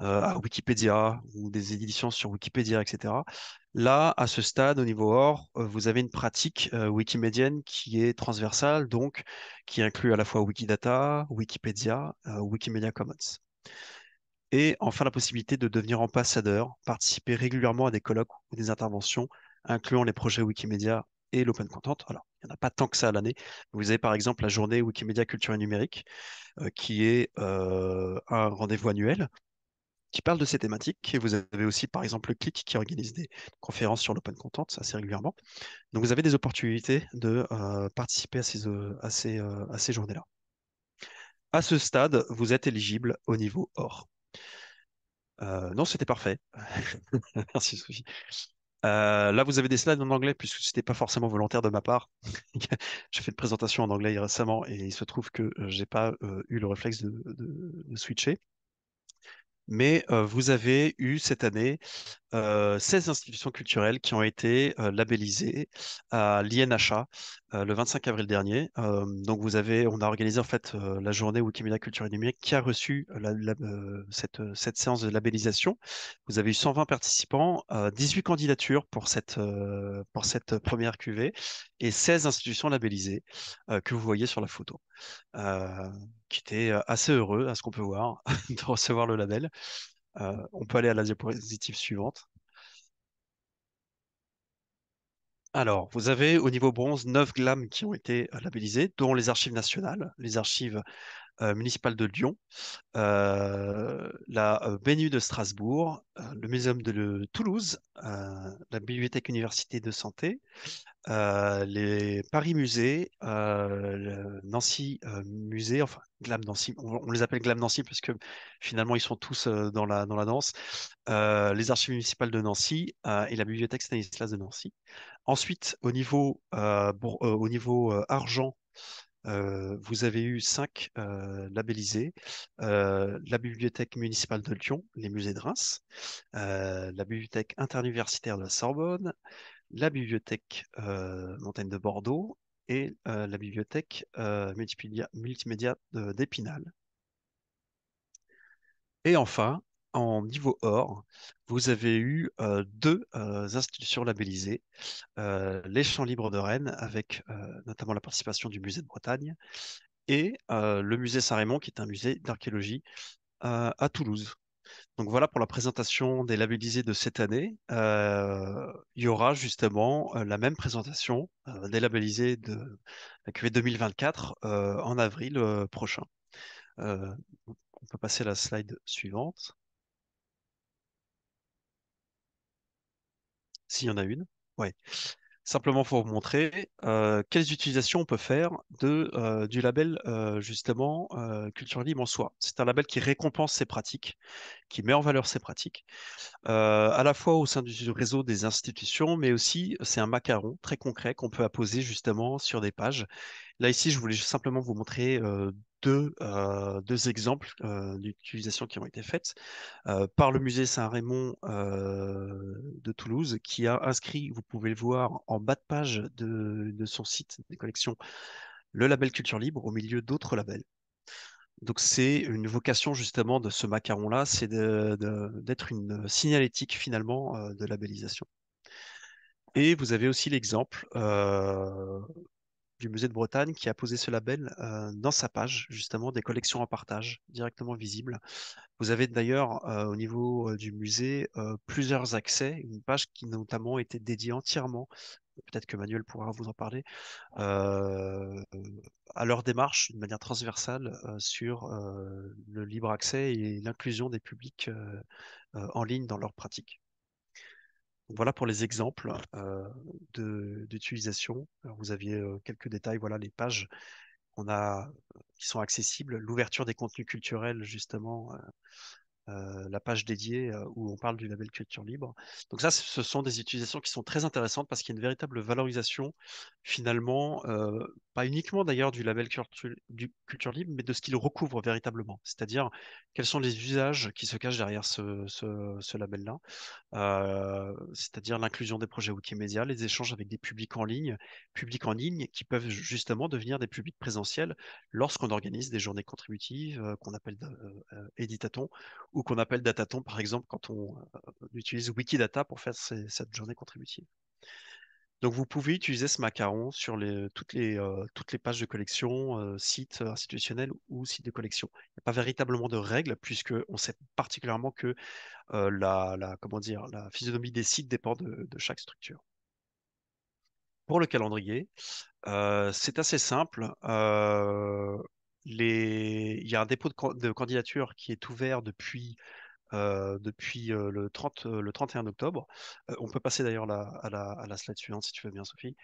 euh, à Wikipédia ou des éditions sur Wikipédia, etc. Là, à ce stade, au niveau or, euh, vous avez une pratique euh, wikimédienne qui est transversale, donc qui inclut à la fois Wikidata, Wikipédia, Wikimedia Commons. Et enfin, la possibilité de devenir ambassadeur, participer régulièrement à des colloques ou des interventions incluant les projets Wikimedia et l'open content. Alors, il n'y en a pas tant que ça à l'année. Vous avez par exemple la journée Wikimedia Culture et Numérique, qui est un rendez-vous annuel qui parle de ces thématiques. Et vous avez aussi, par exemple, le CLIC qui organise des conférences sur l'open content assez régulièrement. Donc, vous avez des opportunités de euh, participer à ces, euh, euh, à ces, journées-là. À ce stade, vous êtes éligible au niveau or. non, c'était parfait. <laughs> Merci Sophie. là, vous avez des slides en anglais, puisque ce n'était pas forcément volontaire de ma part. <laughs> j'ai fait une présentation en anglais récemment et il se trouve que je n'ai pas eu le réflexe de switcher mais vous avez eu cette année 16 institutions culturelles qui ont été labellisées à l'INHA euh, le 25 avril dernier. Euh, donc vous avez, on a organisé en fait euh, la journée Wikimedia Culture et Numérique qui a reçu cette, cette, séance de labellisation. Vous avez eu 120 participants, 18 candidatures pour cette, pour cette première QV et 16 institutions labellisées que vous voyez sur la photo, qui étaient assez heureux à ce qu'on peut voir <laughs> de recevoir le label. on peut aller à la diapositive suivante. Alors, vous avez au niveau bronze 9 GLAM qui ont été euh, labellisés, dont les archives nationales, les archives euh, municipales de Lyon, euh, la BNU de Strasbourg, le Muséum de Toulouse, la Bibliothèque Université de Santé, les Paris Musées, Nancy Musée, enfin Glam Nancy, on, les appelle Glam Nancy parce que finalement ils sont tous dans, la, dans la danse, les archives municipales de Nancy et la bibliothèque Stanislas de Nancy. Ensuite, au niveau, au niveau argent, vous avez eu cinq labellisés la bibliothèque municipale de Lyon, les musées de Reims, la bibliothèque interuniversitaire de la Sorbonne, la bibliothèque euh, Montaigne de Bordeaux et euh, la bibliothèque euh, multimédia, d'Épinal. Et enfin, en niveau or, vous avez eu deux institutions labellisées, les Champs Libres de Rennes, avec notamment la participation du Musée de Bretagne, et le Musée Saint-Raymond, qui est un musée d'archéologie à Toulouse. Donc voilà pour la présentation des labellisés de cette année. Euh, il y aura justement euh, la même présentation euh, des labellisés de la QV 2024 en avril prochain. on peut passer à la slide suivante. S'il y en a une. Oui simplement pour vous montrer euh, quelles utilisations on peut faire euh, du label euh, justement Culture Libre en soi. C'est un label qui récompense ces pratiques, qui met en valeur ces pratiques, à la fois au sein du réseau des institutions, mais aussi c'est un macaron très concret qu'on peut apposer justement sur des pages Là, ici, je voulais simplement vous montrer euh, euh, deux, exemples euh, d'utilisation qui ont été faites par le musée Saint-Raymond de Toulouse, qui a inscrit, vous pouvez le voir en bas de page de, son site des collections, le label Culture Libre au milieu d'autres labels. Donc c'est une vocation justement de ce macaron-là, c'est d'être une signalétique finalement de labellisation. Et vous avez aussi l'exemple du musée de Bretagne qui a posé ce label euh, dans sa page, justement, des collections en partage directement visibles. Vous avez d'ailleurs euh, au niveau euh, du musée plusieurs accès, une page qui notamment était dédiée entièrement, peut-être que Manuel pourra vous en parler, à leur démarche de manière transversale sur le libre accès et l'inclusion des publics en ligne dans leurs pratiques voilà pour les exemples euh, d'utilisation. Vous aviez euh, quelques détails, voilà les pages a qui sont accessibles, l'ouverture des contenus culturels justement euh, euh, la page dédiée euh, où on parle du label culture libre. Donc ça, ce sont des utilisations qui sont très intéressantes parce qu'il y a une véritable valorisation finalement, euh, pas uniquement d'ailleurs du label culture, libre, mais de ce qu'il recouvre véritablement. C'est-à-dire quels sont les usages qui se cachent derrière ce, label-là, c'est-à-dire l'inclusion des projets Wikimedia, les échanges avec des publics en ligne, publics en ligne qui peuvent justement devenir des publics présentiels lorsqu'on organise des journées contributives qu'on appelle éditatons, ou qu'on appelle Dataton, par exemple, quand on, euh, utilise Wikidata pour faire cette journée contributive. Donc vous pouvez utiliser ce macaron sur euh, toutes, les, pages de collection, euh, sites institutionnels ou sites de collection. Il n'y a pas véritablement de règles, puisqu'on sait particulièrement que la, physionomie des sites dépend de, de chaque structure. Pour le calendrier, c'est assez simple il y a un dépôt de, candidature qui est ouvert depuis euh, euh, le, 31 euh, octobre. on peut passer d'ailleurs à, la, slide suivante si tu veux bien, Sophie.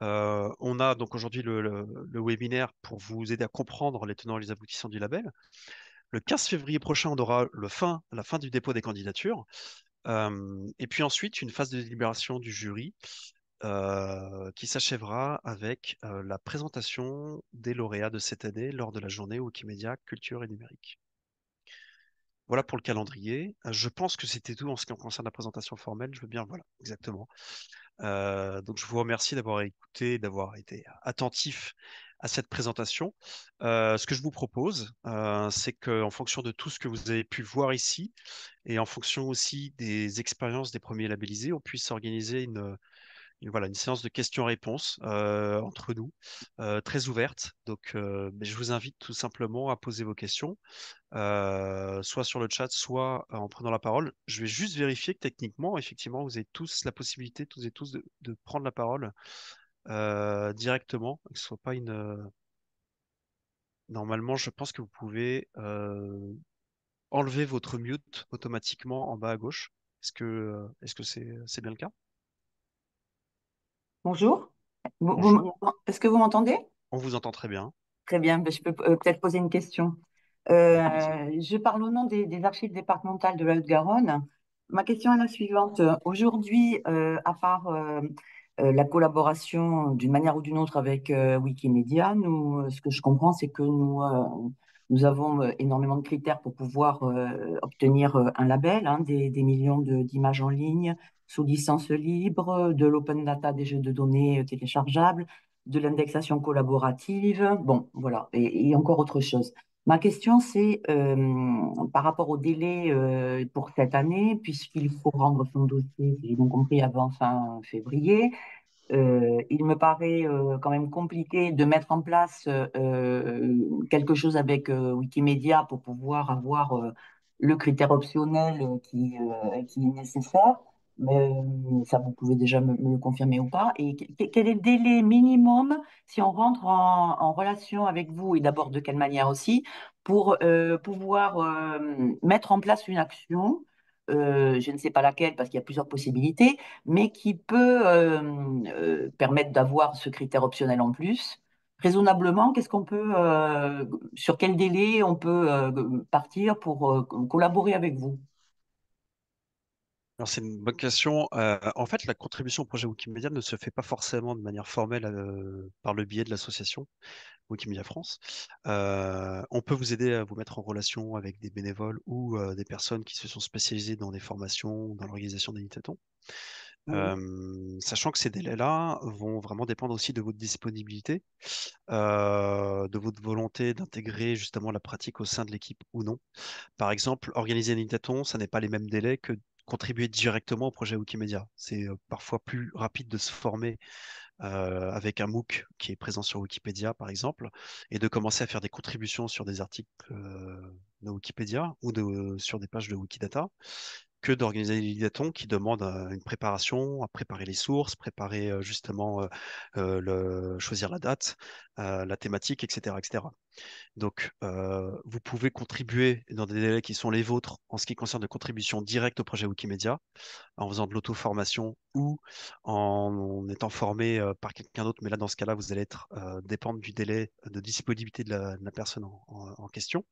on a donc aujourd'hui le, webinaire pour vous aider à comprendre les tenants et les aboutissants du label. Le 15 février prochain, on aura la fin du dépôt des candidatures. et puis ensuite, une phase de délibération du jury euh, qui s'achèvera avec euh, la présentation des lauréats de cette année lors de la journée Wikimedia Culture et Numérique. Voilà pour le calendrier. Euh, je pense que c'était tout en ce qui concerne la présentation formelle. Je veux bien, voilà, exactement. donc je vous remercie d'avoir écouté, d'avoir été attentif à cette présentation. ce que je vous propose, euh, c'est qu'en fonction de tout ce que vous avez pu voir ici, et en fonction aussi des expériences des premiers labellisés, on puisse organiser une, une, voilà, une séance de questions-réponses euh, entre nous, euh, très ouverte. Donc, euh, je vous invite tout simplement à poser vos questions, soit sur le chat, soit en prenant la parole. Je vais juste vérifier que techniquement, effectivement, vous avez tous la possibilité, tous et tous, de, prendre la parole directement, pas une. Normalement, je pense que vous pouvez enlever votre mute automatiquement en bas à gauche. Est-ce que c'est -ce bien le cas Bonjour. Est-ce que vous m'entendez On vous entend très bien. Très bien, ben, je peux euh, peut-être poser une question. Euh, je parle au nom des, archives départementales de la Haute-Garonne. Ma question est la suivante. Aujourd'hui, euh, à part la collaboration d'une manière ou d'une autre avec Wikimedia, nous, ce que je comprends, c'est que nous, nous avons énormément de critères pour pouvoir obtenir un label, hein, des, millions d'images en ligne, sous licence libre, de l'open data des jeux de données euh, téléchargeables, de l'indexation collaborative, bon, voilà, et, encore autre chose. Ma question, c'est euh, par rapport au délai euh, pour cette année, puisqu'il faut rendre son dossier, si j'ai bien compris, avant fin février, il me paraît quand même compliqué de mettre en place quelque chose avec Wikimedia pour pouvoir avoir le critère optionnel qui, qui est nécessaire mais euh, ça, vous pouvez déjà me, le confirmer ou pas. Et quel est le délai minimum si on rentre en, relation avec vous et d'abord de quelle manière aussi pour euh, pouvoir euh, mettre en place une action je ne sais pas laquelle parce qu'il y a plusieurs possibilités, mais qui peut permettre d'avoir ce critère optionnel en plus. Raisonnablement, qu'est-ce qu'on peut, sur quel délai on peut partir pour collaborer avec vous c'est une bonne question. en fait, la contribution au projet Wikimedia ne se fait pas forcément de manière formelle par le biais de l'association Wikimedia France. on peut vous aider à vous mettre en relation avec des bénévoles ou des personnes qui se sont spécialisées dans des formations dans l'organisation des nitatons. sachant que ces délais-là vont vraiment dépendre aussi de votre disponibilité, de votre volonté d'intégrer justement la pratique au sein de l'équipe ou non. Par exemple, organiser un hackathon, ça n'est pas les mêmes délais que contribuer directement au projet Wikimédia. C'est euh, parfois plus rapide de se former euh, avec un MOOC qui est présent sur Wikipédia, par exemple, et de commencer à faire des contributions sur des articles euh, de Wikipédia ou sur des pages de Wikidata, que d'organiser des lidatons qui demandent une préparation, à préparer les sources, préparer justement choisir la date, la thématique, etc. etc. Donc, vous pouvez contribuer dans des délais qui sont les vôtres en ce qui concerne de contribution directe au projet Wikimedia, en faisant de l'auto-formation ou en, étant formé par quelqu'un d'autre. Mais là, dans ce cas-là, vous allez être dépendre du délai de disponibilité de la, personne en question.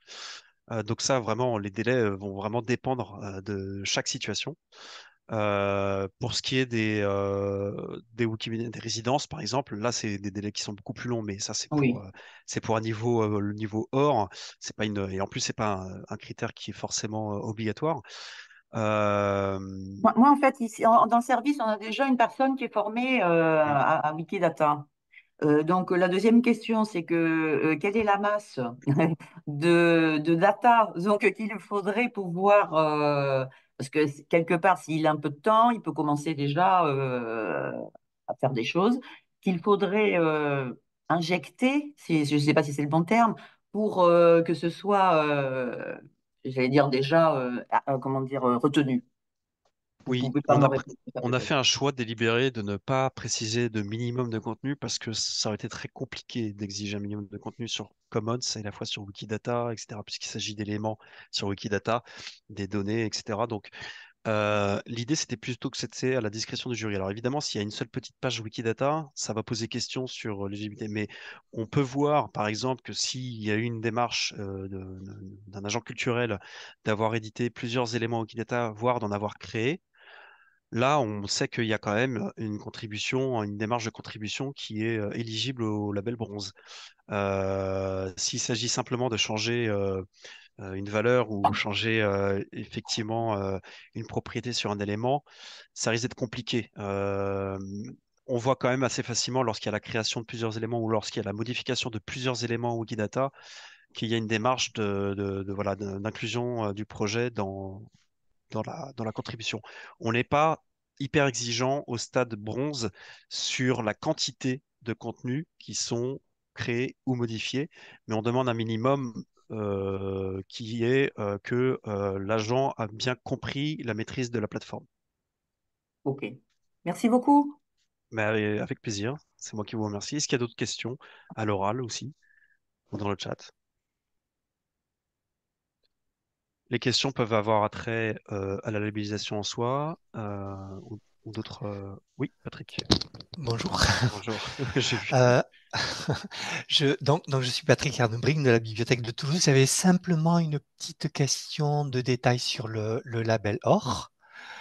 Euh, donc ça, vraiment, les délais euh, vont vraiment dépendre euh, de chaque situation. pour ce qui est des, résidences, par exemple, là, c'est des délais qui sont beaucoup plus longs, mais ça, c'est pour, un niveau, le niveau or. C'est et en plus, n'est pas un, critère qui est forcément obligatoire. Moi, en fait, dans le service, on a déjà une personne qui est formée mmh. à Wikidata. Euh, donc la deuxième question, c'est que euh, quelle est la masse <laughs> de, data qu'il faudrait pouvoir euh, parce que quelque part, s'il a un peu de temps, il peut commencer déjà à faire des choses qu'il faudrait injecter, je ne sais pas si c'est le bon terme, pour que ce soit, j'allais dire déjà, comment dire, retenu. Oui, on a, fait un choix délibéré de ne pas préciser de minimum de contenu parce que ça aurait été très compliqué d'exiger un minimum de contenu sur Commons et à la fois sur Wikidata, etc., puisqu'il s'agit d'éléments sur Wikidata, des données, etc. Donc, euh, l'idée, c'était plutôt que c'était à la discrétion du jury. Alors évidemment, s'il y a une seule petite page Wikidata, ça va poser question sur euh, l'éligibilité. Mais on peut voir, par exemple, que s'il y a eu une démarche euh, d'un agent culturel d'avoir édité plusieurs éléments Wikidata, voire d'en avoir créé, Là, on sait qu'il y a quand même une contribution, une démarche de contribution qui est éligible au label bronze. S'il s'agit simplement de changer une valeur ou changer effectivement une propriété sur un élément, ça risque d'être compliqué. on voit quand même assez facilement lorsqu'il y a la création de plusieurs éléments ou lorsqu'il y a la modification de plusieurs éléments Wikidata qu'il y a une démarche de voilà d'inclusion du projet dans, dans la, contribution. On n'est pas hyper exigeant au stade bronze sur la quantité de contenus qui sont créés ou modifiés, mais on demande un minimum euh, qui est euh, que euh, l'agent a bien compris la maîtrise de la plateforme. Ok. Merci beaucoup. Mais avec plaisir. C'est moi qui vous remercie. Est-ce qu'il y a d'autres questions à l'oral aussi ou dans le chat Les questions peuvent avoir attrait euh, à la labellisation en soi euh, ou, d'autres. Euh, oui, Patrick. Bonjour. Bonjour. <laughs> <laughs> <laughs> je, donc, donc, je suis Patrick Arnebrink de la Bibliothèque de Toulouse. J'avais simplement une petite question de détail sur le, label OR.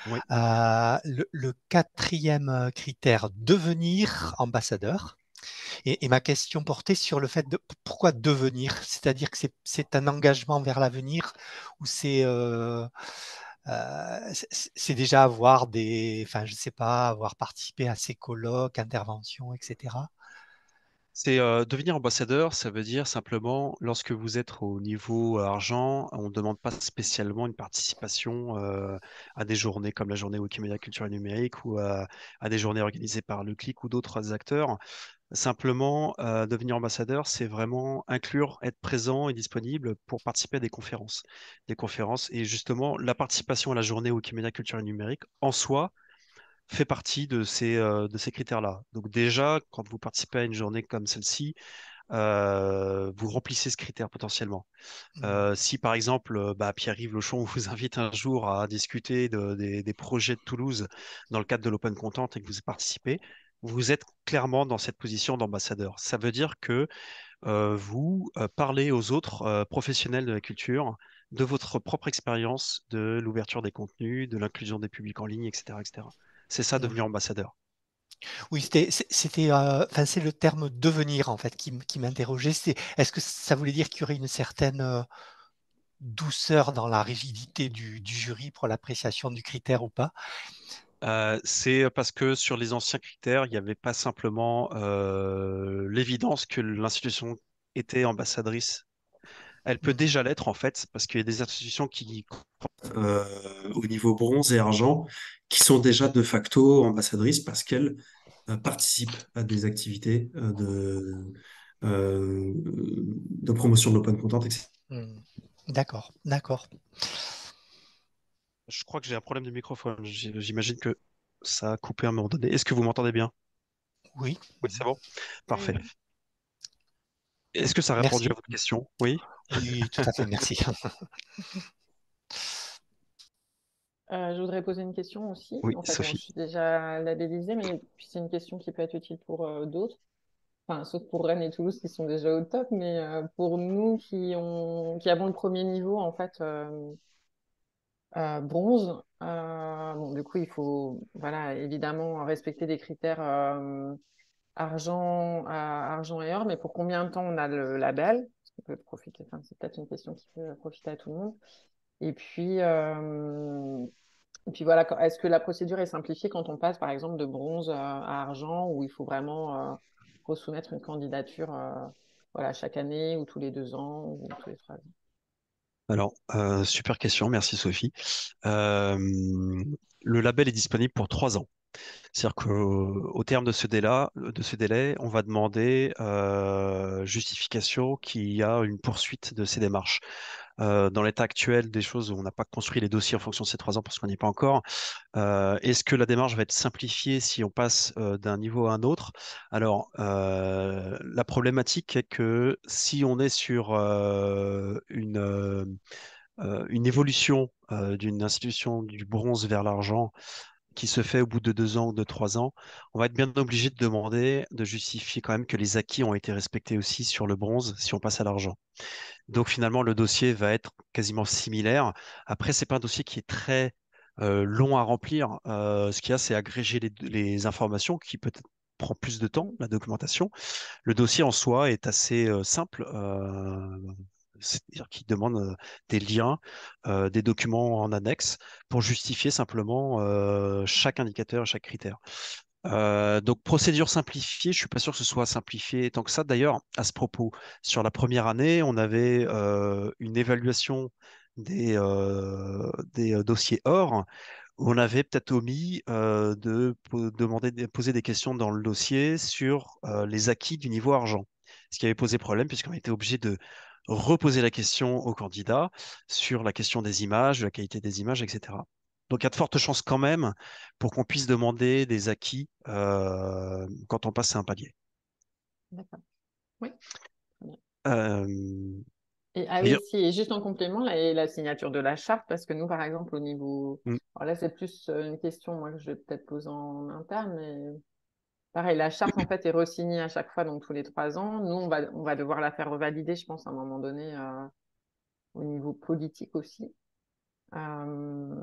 le, quatrième critère, devenir ambassadeur. Et, ma question portait sur le fait de pourquoi devenir, <laughs> c'est-à-dire que c'est un engagement vers l'avenir ou euh, euh, c'est déjà avoir des, enfin je sais pas, avoir participé à ces colloques, interventions, etc. C'est euh, devenir ambassadeur, ça veut dire simplement, lorsque vous êtes au niveau argent, on ne demande pas spécialement une participation à des journées comme la journée Wikimedia Culture et Numérique ou à des journées organisées par le CLIC ou d'autres acteurs. Simplement, euh, devenir ambassadeur, c'est vraiment inclure, être présent et disponible pour participer à des conférences. Des conférences et justement, la participation à la journée Wikimedia Culture et Numérique en soi fait partie de ces, euh, de ces critères-là. Donc déjà, quand vous participez à une journée comme celle-ci, euh, vous remplissez ce critère potentiellement. Mmh. si par exemple, bah, Pierre-Yves Lochon <laughs> vous invite un jour à discuter des, des, projets de Toulouse dans le cadre de l'Open Content et que vous y participez, vous êtes clairement dans cette position d'ambassadeur. Ça veut dire que euh, vous euh, parlez aux autres euh, professionnels de la culture de votre propre expérience de l'ouverture des contenus, de l'inclusion des publics en ligne, etc. etc. C'est ça, mmh. devenir ambassadeur. Oui, c'était, enfin, c'est le terme devenir en fait qui, qui m'interrogeait. C'est, est-ce que ça voulait dire qu'il y aurait une certaine douceur dans la rigidité du, du jury pour l'appréciation du critère ou pas euh, c'est parce que sur les anciens critères, il n'y avait pas simplement euh, l'évidence que l'institution était ambassadrice. Elle peut mmh. déjà l'être en fait, parce qu'il y a des institutions qui, euh, au niveau bronze et argent, qui sont déjà de facto ambassadrices parce qu'elles euh, participent à des activités de, de promotion de l'open content, etc. Mmh. D'accord, d'accord. Je crois que j'ai un problème de microphone. J'imagine que ça a coupé à un moment donné. Est-ce que vous m'entendez bien Oui. Oui, c'est bon. Parfait. Est-ce que ça a répondu à votre question Oui. tout à fait, merci. <laughs> Euh, je voudrais poser une question aussi. Oui, Sophie. je suis déjà labellisée, mais c'est une question qui peut être utile pour euh, d'autres. Enfin, sauf pour Rennes et Toulouse qui sont déjà au top, mais euh, pour nous qui avons le premier niveau, en fait, euh, bronze. Euh, du coup, il faut voilà, évidemment respecter des critères euh, argent, argent et or, mais pour combien de temps on a le label peut profiter, c'est peut-être une question qui peut profiter à tout le monde. Et puis, puis voilà, est-ce que la procédure est simplifiée quand on passe par exemple de bronze à argent où il faut vraiment resoumettre une candidature voilà, chaque année ou tous les deux ans ou tous les trois ans alors, euh, super question, merci Sophie. Euh, le label est disponible pour trois ans. C'est-à-dire qu'au terme de ce, délai, de ce délai, on va demander euh, justification qu'il y a une poursuite de ces démarches. Euh, dans l'état actuel des choses où on n'a pas construit les dossiers en fonction de ces trois ans parce qu'on n'y est pas encore. Euh, est-ce que la démarche va être simplifiée si on passe euh, d'un niveau à un autre Alors, la problématique est que si on est sur une évolution d'une institution du bronze vers l'argent, qui se fait au bout de deux ans ou de trois ans, on va être bien obligé de demander, de justifier quand même que les acquis ont été respectés aussi sur le bronze si on passe à l'argent. Donc finalement, le dossier va être quasiment similaire. Après, n'est pas un dossier qui est très euh, long à remplir. Euh, ce qu'il y a, c'est agréger les, informations qui peut-être prend plus de temps, la documentation. Le dossier en soi est assez euh, simple c'est-à-dire qui demande euh, des liens, euh, des documents en annexe pour justifier simplement euh, chaque indicateur, chaque critère. donc procédure simplifiée, je suis pas sûr que ce soit simplifié tant que ça. D'ailleurs, à ce propos, sur la première année, on avait une évaluation des, dossiers or on avait peut-être omis de, demander, de poser des questions dans le dossier sur les acquis du niveau argent, ce qui avait posé problème puisqu'on était obligé de reposer la question au candidat sur la question des images, la qualité des images, etc. Donc il y a de fortes chances quand même pour qu'on puisse demander des acquis euh, quand on passe à un palier. D'accord. Oui. Euh, et, ah oui, juste en complément, la, signature de la charte, parce que nous, par exemple, au niveau. Mmh. Alors là, c'est plus euh, une question que je vais peut-être poser en interne, mais Pareil, la charte, en fait, est re-signée à chaque fois, donc tous les trois ans. Nous, on va, devoir la faire revalider, je pense, à un moment donné, euh, au niveau politique aussi. Euh,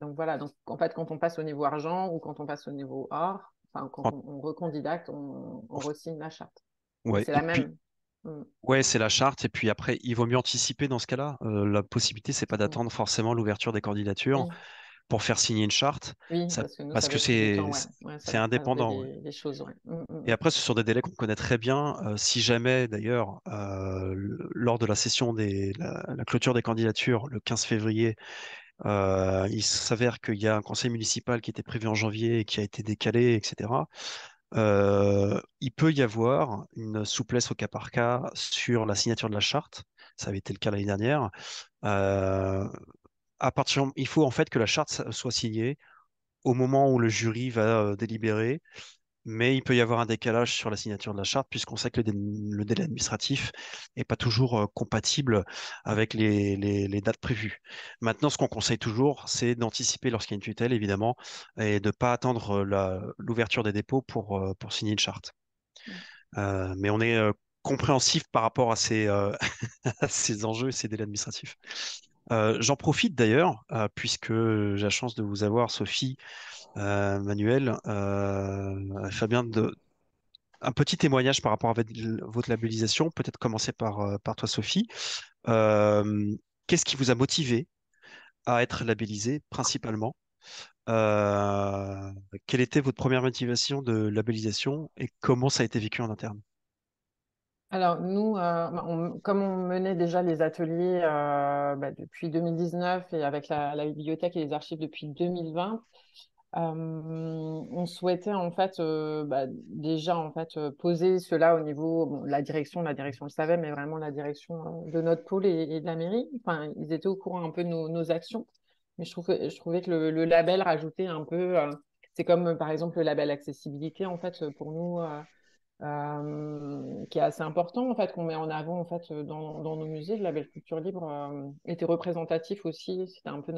donc voilà, donc en fait, quand on passe au niveau argent ou quand on passe au niveau or, enfin, quand on, recondidacte on, on signe la charte. Ouais, c'est la même. Mmh. Ouais, c'est la charte. Et puis après, il vaut mieux anticiper dans ce cas-là. Euh, la possibilité, c'est pas mmh. d'attendre forcément l'ouverture des candidatures pour faire signer une charte. parce que c'est indépendant. choses, mmh, mmh, Et mmh. après, ce sont des délais qu'on connaît très bien. Euh, si jamais, d'ailleurs, euh, lors de la session des la, clôture des candidatures le 15 février, euh, il s'avère qu'il y a un conseil municipal qui était prévu en janvier et qui a été décalé, etc. il peut y avoir une souplesse au cas par cas sur la signature de la charte. Ça avait été le cas l'année dernière. Euh, il faut en fait que la charte soit signée au moment où le jury va euh, délibérer, mais il peut y avoir un décalage sur la signature de la charte puisqu'on sait que le, délai administratif n'est pas toujours euh, compatible avec les, dates prévues. Maintenant, ce qu'on conseille toujours, c'est d'anticiper lorsqu'il y a une tutelle, évidemment, et de ne pas attendre euh, l'ouverture des dépôts pour, signer une charte. Mmh. mais on est compréhensif par rapport <laughs> à ces enjeux et ces délais administratifs. J'en profite d'ailleurs, puisque j'ai la chance de vous avoir, Sophie, Manuel, Fabien, un petit témoignage par rapport à votre labellisation, peut-être commencer par, par toi, Sophie. Qu'est-ce qui vous a motivé à être labellisé principalement Quelle était votre première motivation de labellisation et comment ça a été vécu en interne alors nous, euh, bah, comme on menait déjà les ateliers euh, bah, depuis 2019 et avec la, bibliothèque et les archives depuis 2020, euh, on souhaitait en fait bah, déjà en fait poser cela au niveau de la direction, la direction le savait, mais vraiment la direction de notre pôle et, de la mairie. Enfin, ils étaient au courant un peu de nos, actions, mais je trouvais, je trouvais que le, le label rajoutait un peu. c'est comme par exemple le label accessibilité en fait pour nous euh, qui est assez important en fait qu'on met en avant en fait dans, nos musées. La belle culture libre euh, était représentatif aussi. C'était un peu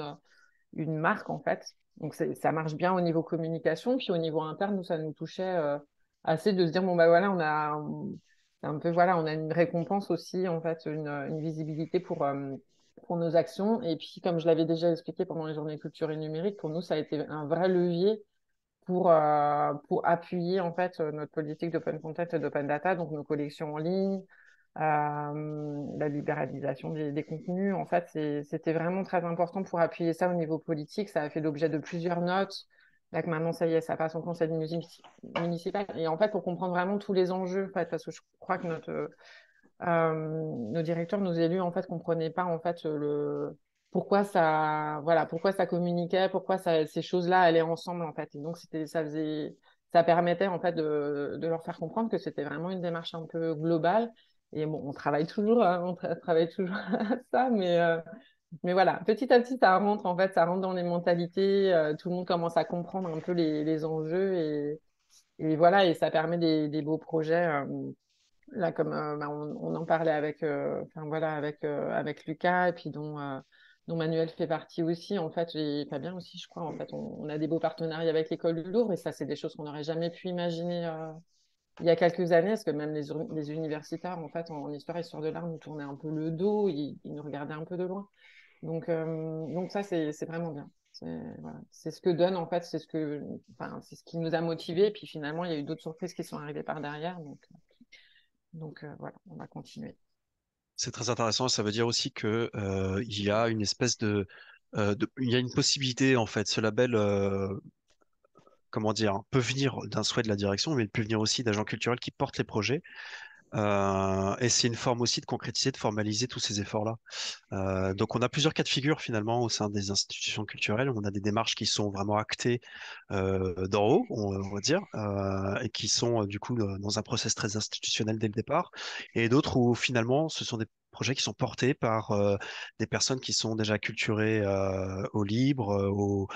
une, marque en fait. Donc ça marche bien au niveau communication, puis au niveau interne, nous ça nous touchait euh, assez de se dire bon bah voilà on a un peu voilà on a une récompense aussi en fait une, visibilité pour pour nos actions. Et puis, comme je l'avais déjà expliqué pendant les journées culture et numérique, pour nous, ça a été un vrai levier pour, euh, pour appuyer en fait euh, notre politique d'open content et d'open data, donc nos collections en ligne, euh, la libéralisation des, des, contenus. En fait, c'était vraiment très important pour appuyer ça au niveau politique. Ça a fait l'objet de plusieurs notes. Là maintenant, ça y est, ça passe au conseil municipal. Et en fait, pour comprendre vraiment tous les enjeux, parce que je crois que notre, nos directeurs, nos élus, en fait, comprenaient pas en fait le pourquoi ça, voilà, pourquoi ça communiquait, pourquoi ça, ces choses-là allaient ensemble en fait. Et donc c'était, ça faisait, ça permettait en fait de, leur faire comprendre que c'était vraiment une démarche un peu globale. Et bon, on travaille toujours, hein, on travaille toujours <laughs> à ça, mais euh, mais voilà, petit à petit, ça rentre en fait, ça rentre dans les mentalités. Euh, tout le monde commence à comprendre un peu les, enjeux et, voilà, et ça permet des, beaux projets. Euh, là, comme bah, on, en parlait avec, enfin, voilà, avec avec Lucas et puis dont dont Manuel fait partie aussi, en fait, pas bien aussi, je crois, en fait, on, a des beaux partenariats avec l'école du Louvre, et ça, c'est des choses qu'on n'aurait jamais pu imaginer euh, il y a quelques années, parce que même les, universitaires, en fait, en, histoire et histoire de l'art, nous tournaient un peu le dos, ils, nous regardaient un peu de loin. Donc, euh, donc ça, c'est vraiment bien. C'est ce que donne, en fait, c'est ce, ce qui nous a motivés, et puis finalement, il y a eu d'autres surprises qui sont arrivées par derrière, donc, euh, voilà, on va continuer. C'est très intéressant. Ça veut dire aussi qu'il euh, y a une espèce euh, de, il y a une possibilité en fait. Ce label, euh, comment dire, peut venir d'un souhait de la direction, mais il peut venir aussi d'agents culturels qui portent les projets euh, et c'est une forme aussi de concrétiser, de formaliser tous ces efforts-là. Euh, donc on a plusieurs cas de figure finalement au sein des institutions culturelles. On a des démarches qui sont vraiment actées euh, d'en haut, on va dire, et qui sont du coup dans un process très institutionnel dès le départ. Et d'autres où finalement ce sont des projets qui sont portés par euh, des personnes qui sont déjà culturées euh, au libre, euh,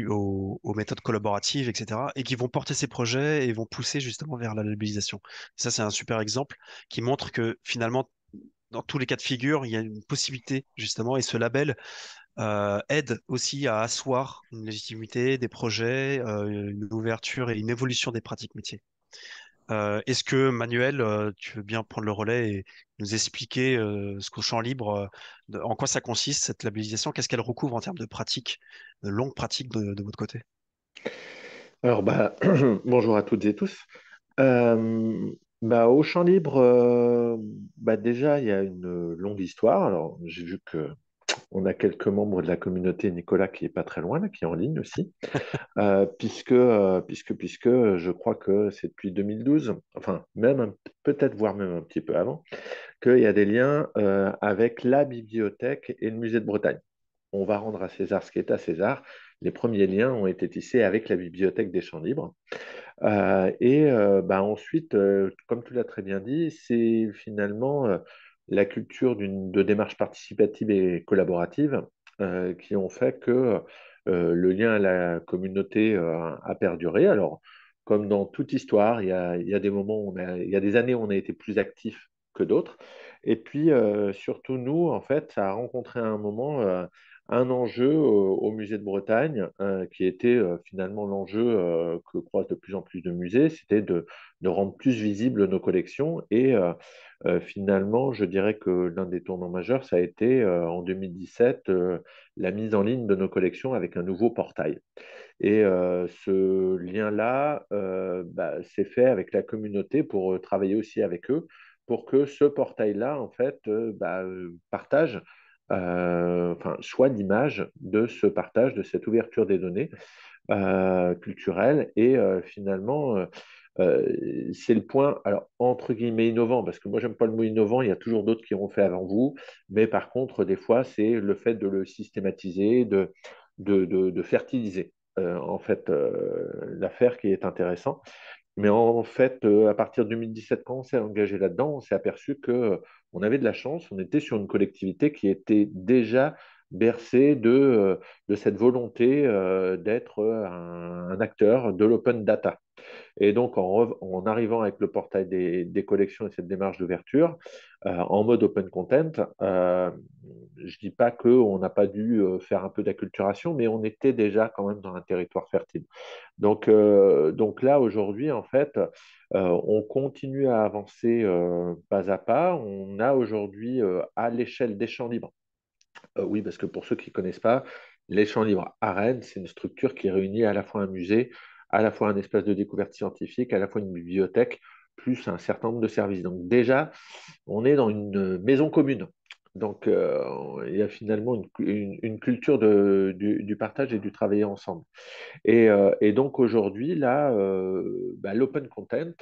mmh, aux, méthodes collaboratives, etc. et qui vont porter ces projets et vont pousser justement vers la labellisation. Ça, c'est un super exemple qui montre que finalement, dans tous les cas de figure, il y a une possibilité justement et ce label aide aussi à asseoir une légitimité des projets, une ouverture et une évolution des pratiques métiers. Euh, est-ce que Manuel, euh, tu veux bien prendre le relais et nous expliquer euh, ce qu'au champ libre, en quoi ça consiste cette labellisation Qu'est-ce qu'elle recouvre en termes de pratique, de longue pratiques de, votre côté Alors, bah, <clears throat> bonjour à toutes et tous. Bah, au champ libre, bah, déjà, il y a une longue histoire. Alors, j'ai vu que on a quelques membres de la communauté, Nicolas qui est pas très loin, qui est en ligne aussi, <laughs> euh, euh, puisque, puisque, euh, je crois que c'est depuis 2012, enfin même peut-être voire même un petit peu avant, qu'il y a des liens avec la bibliothèque et le musée de Bretagne. On va rendre à César ce qui est à César. Les premiers liens ont été tissés avec la bibliothèque des Champs Libres. et bah, ensuite, comme tu l'as très bien dit, c'est finalement la culture de démarche participative et collaborative euh, qui ont fait que euh, le lien à la communauté euh, a perduré. Alors, comme dans toute histoire, il y a, des moments, il y a des années où on a été plus actifs que d'autres. Et puis, surtout, nous, en fait, ça a rencontré un moment un enjeu au musée de Bretagne qui était finalement l'enjeu que croisent de plus en plus de musées, c'était de, rendre plus visibles nos collections. Et finalement, je dirais que l'un des tournants majeurs, ça a été en 2017 la mise en ligne de nos collections avec un nouveau portail. Et ce lien-là, c'est bah, fait avec la communauté pour travailler aussi avec eux, pour que ce portail-là, en fait, bah, partage euh, enfin, soit d'image de ce partage, de cette ouverture des données euh, culturelles. Et euh, finalement, c'est le point, alors entre guillemets innovant, parce que moi j'aime pas le mot innovant, il y a toujours d'autres qui l'ont fait avant vous, mais par contre, des fois, c'est le fait de le systématiser, de, de, fertiliser. en fait, l'affaire qui est intéressant. Mais en fait, euh, à partir de 2017, quand on s'est engagé là-dedans, on s'est aperçu que euh, on avait de la chance. On était sur une collectivité qui était déjà bercé de, euh, de cette volonté euh, d'être euh, un, acteur de l'open data. Et donc, en, arrivant avec le portail des, collections et cette démarche d'ouverture, en mode open content, je ne dis pas qu'on n'a pas dû faire un peu d'acculturation, mais on était déjà quand même dans un territoire fertile. Donc, donc là, aujourd'hui, en fait, on continue à avancer pas à pas. On a aujourd'hui, à l'échelle des champs libres, euh, oui, parce que pour ceux qui ne connaissent pas, les Champs Libres à Rennes, c'est une structure qui réunit à la fois un musée, à la fois un espace de découverte scientifique, à la fois une bibliothèque, plus un certain nombre de services. Donc déjà, on est dans une maison commune. Donc euh, il y a finalement une, culture du, partage et du travailler ensemble. Euh, et, donc aujourd'hui, là, bah, l'open content,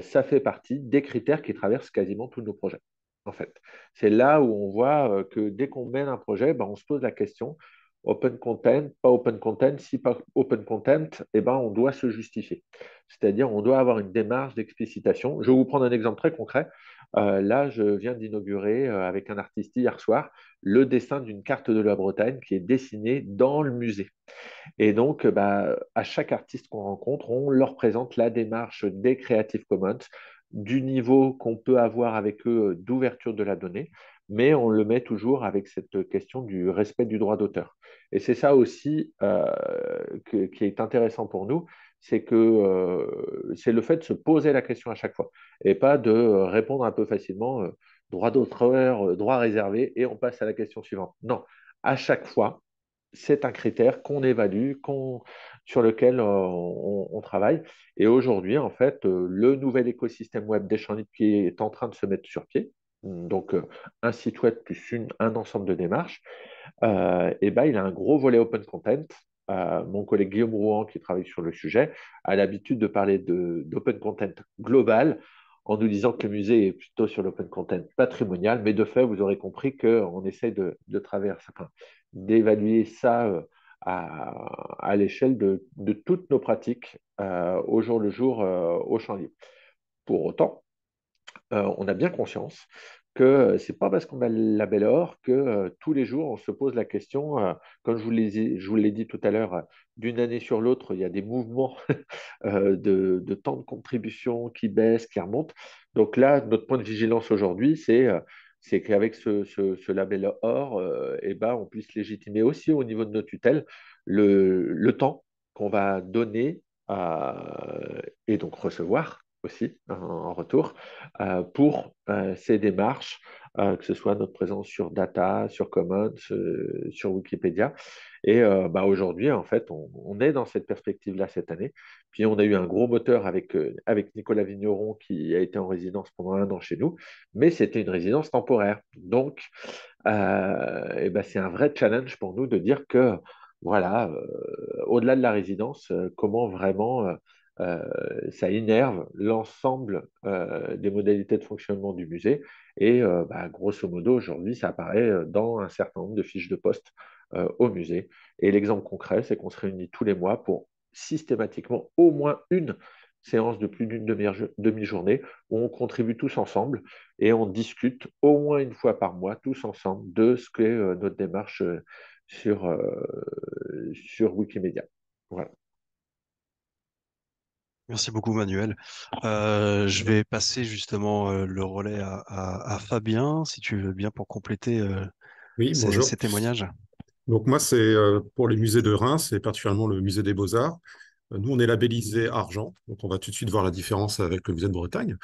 ça fait partie des critères qui traversent quasiment tous nos projets en fait. C'est là où on voit euh, que dès qu'on mène un projet, ben, on se pose la question open content, pas open content. Si pas open content, eh ben, on doit se justifier. C'est-à-dire, on doit avoir une démarche d'explicitation. Je vais vous prendre un exemple très concret. Euh, là, je viens d'inaugurer euh, avec un artiste hier soir le dessin d'une carte de la Bretagne qui est dessinée dans le musée. Et donc, bah, à chaque artiste qu'on rencontre, on leur présente la démarche des Creative Commons, du niveau qu'on peut avoir avec eux euh, d'ouverture de la donnée, mais on le met toujours avec cette question du respect du droit d'auteur. Et c'est ça aussi euh, qui est intéressant pour nous, c'est que euh, c'est le fait de se poser la question à chaque fois et pas de répondre un peu facilement droit d'auteur, droit réservé, et on passe à la question suivante. Non, à chaque fois, c'est un critère qu'on évalue, sur lequel euh, on, travaille. Et aujourd'hui, en fait, euh, le nouvel écosystème web d'Échange qui est en train de se mettre sur pied, mmh, donc euh, un site web plus un ensemble de démarches, et eh ben, il a un gros volet open content. mon collègue Guillaume Rouen, qui travaille sur le sujet, a l'habitude de parler d'open content global en nous disant que le musée est plutôt sur l'open content patrimonial, mais de fait, vous aurez compris qu'on essaie de, de traverser, d'évaluer ça euh, à, l'échelle de, toutes nos pratiques euh, au jour le jour euh, au champ libre. Pour autant, on a bien conscience que c'est pas parce qu'on a le label or que tous les jours on se pose la question, comme je vous l'ai, je vous l'ai dit tout à l'heure, d'une année sur l'autre, il y a des mouvements <laughs> de, temps de contribution qui baissent, qui remontent. Donc là, notre point de vigilance aujourd'hui, c'est qu'avec ce, label or, eh ben, on puisse légitimer aussi au niveau de nos tutelles le, temps qu'on va donner et donc recevoir aussi en retour euh, pour euh, ces démarches, euh, que ce soit notre présence sur Data, sur Commons, sur Wikipédia. Et bah, aujourd'hui, en fait, on, est dans cette perspective-là cette année. Puis on a eu un gros moteur avec, avec Nicolas Vigneron qui a été en résidence pendant un an chez nous, mais c'était une résidence temporaire. Donc, bah, c'est un vrai challenge pour nous de dire que, voilà, au-delà de la résidence, comment vraiment euh, ça énerve l'ensemble euh, des modalités de fonctionnement du musée. Et euh, bah, grosso modo, aujourd'hui, ça apparaît dans un certain nombre de fiches de poste au musée. Et l'exemple concret, c'est qu'on se réunit tous les mois pour systématiquement au moins une séance de plus d'une demi-journée où on contribue tous ensemble et on discute au moins une fois par mois tous ensemble de ce qu'est notre démarche sur, sur Wikimedia. Voilà. Merci beaucoup Manuel. Euh, je vais passer justement euh, le relais à, Fabien, si tu veux bien, pour compléter euh, oui, ces, témoignages. Donc moi, c'est pour les musées de Reims, et particulièrement le musée des beaux-arts. Nous, on est labellisé argent, donc on va tout de suite voir la différence avec le musée de Bretagne.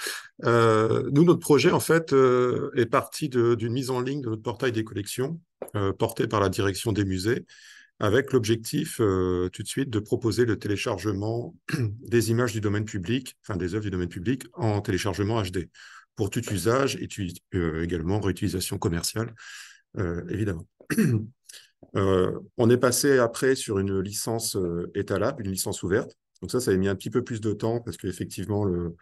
nous, notre projet, en fait, est parti d'une mise en ligne de notre portail des collections, porté par la direction des musées, avec l'objectif euh, tout de suite de proposer le téléchargement <clears throat> des images du domaine public, enfin des œuvres du domaine public en téléchargement HD, pour tout usage et euh, également réutilisation commerciale, euh, évidemment. <clears throat> on est passé après sur une licence étalable, une licence ouverte. Donc ça, ça a mis un petit peu plus de temps parce qu'effectivement, le,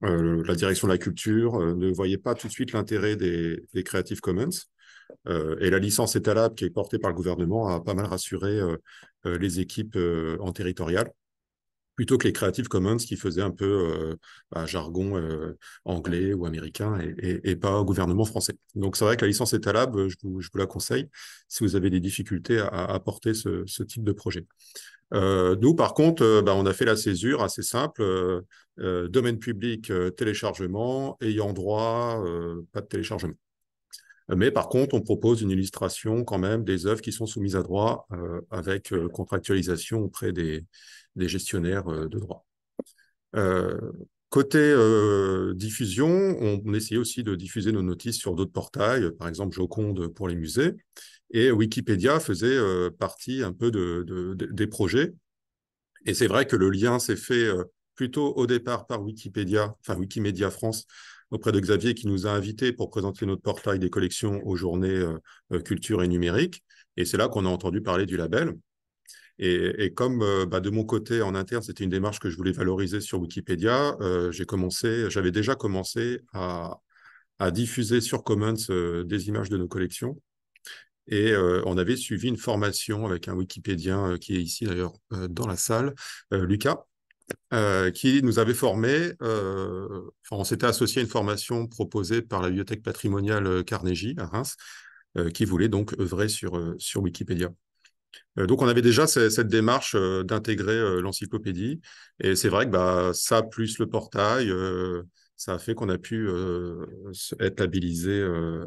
la direction de la culture ne voyait pas tout de suite l'intérêt des, des Creative Commons. Euh, et la licence étalable qui est portée par le gouvernement a pas mal rassuré euh, euh, les équipes en territorial plutôt que les Creative Commons qui faisaient un peu un bah, jargon anglais ou américain et, pas au gouvernement français. Donc c'est vrai que la licence étalable, je vous, la conseille si vous avez des difficultés à, à porter ce, type de projet. nous, par contre, bah, on a fait la césure assez simple, domaine public, téléchargement, ayant droit, pas de téléchargement. Mais par contre, on propose une illustration quand même des œuvres qui sont soumises à droit euh, avec euh, contractualisation auprès des, gestionnaires euh, de droit. côté diffusion, on, essayait aussi de diffuser nos notices sur d'autres portails, par exemple Joconde pour les musées, et Wikipédia faisait partie un peu de, des projets. Et c'est vrai que le lien s'est fait plutôt au départ par Wikipédia, enfin Wikimedia France, auprès de Xavier qui nous a invités pour présenter notre portail des collections aux journées euh, culture et numérique. Et c'est là qu'on a entendu parler du label. Et, comme euh, bah, de mon côté en interne, c'était une démarche que je voulais valoriser sur Wikipédia, euh, j'ai commencé, j'avais déjà commencé à, diffuser sur Commons des images de nos collections. Et on avait suivi une formation avec un Wikipédien qui est ici d'ailleurs dans la salle, Lucas, euh, qui nous avait formés. Euh, on s'était associé à une formation proposée par la bibliothèque patrimoniale euh, Carnegie à Reims, qui voulait donc œuvrer sur, sur Wikipédia. donc, on avait déjà cette démarche d'intégrer l'encyclopédie. Et c'est vrai que bah, ça, plus le portail, ça a fait qu'on a pu être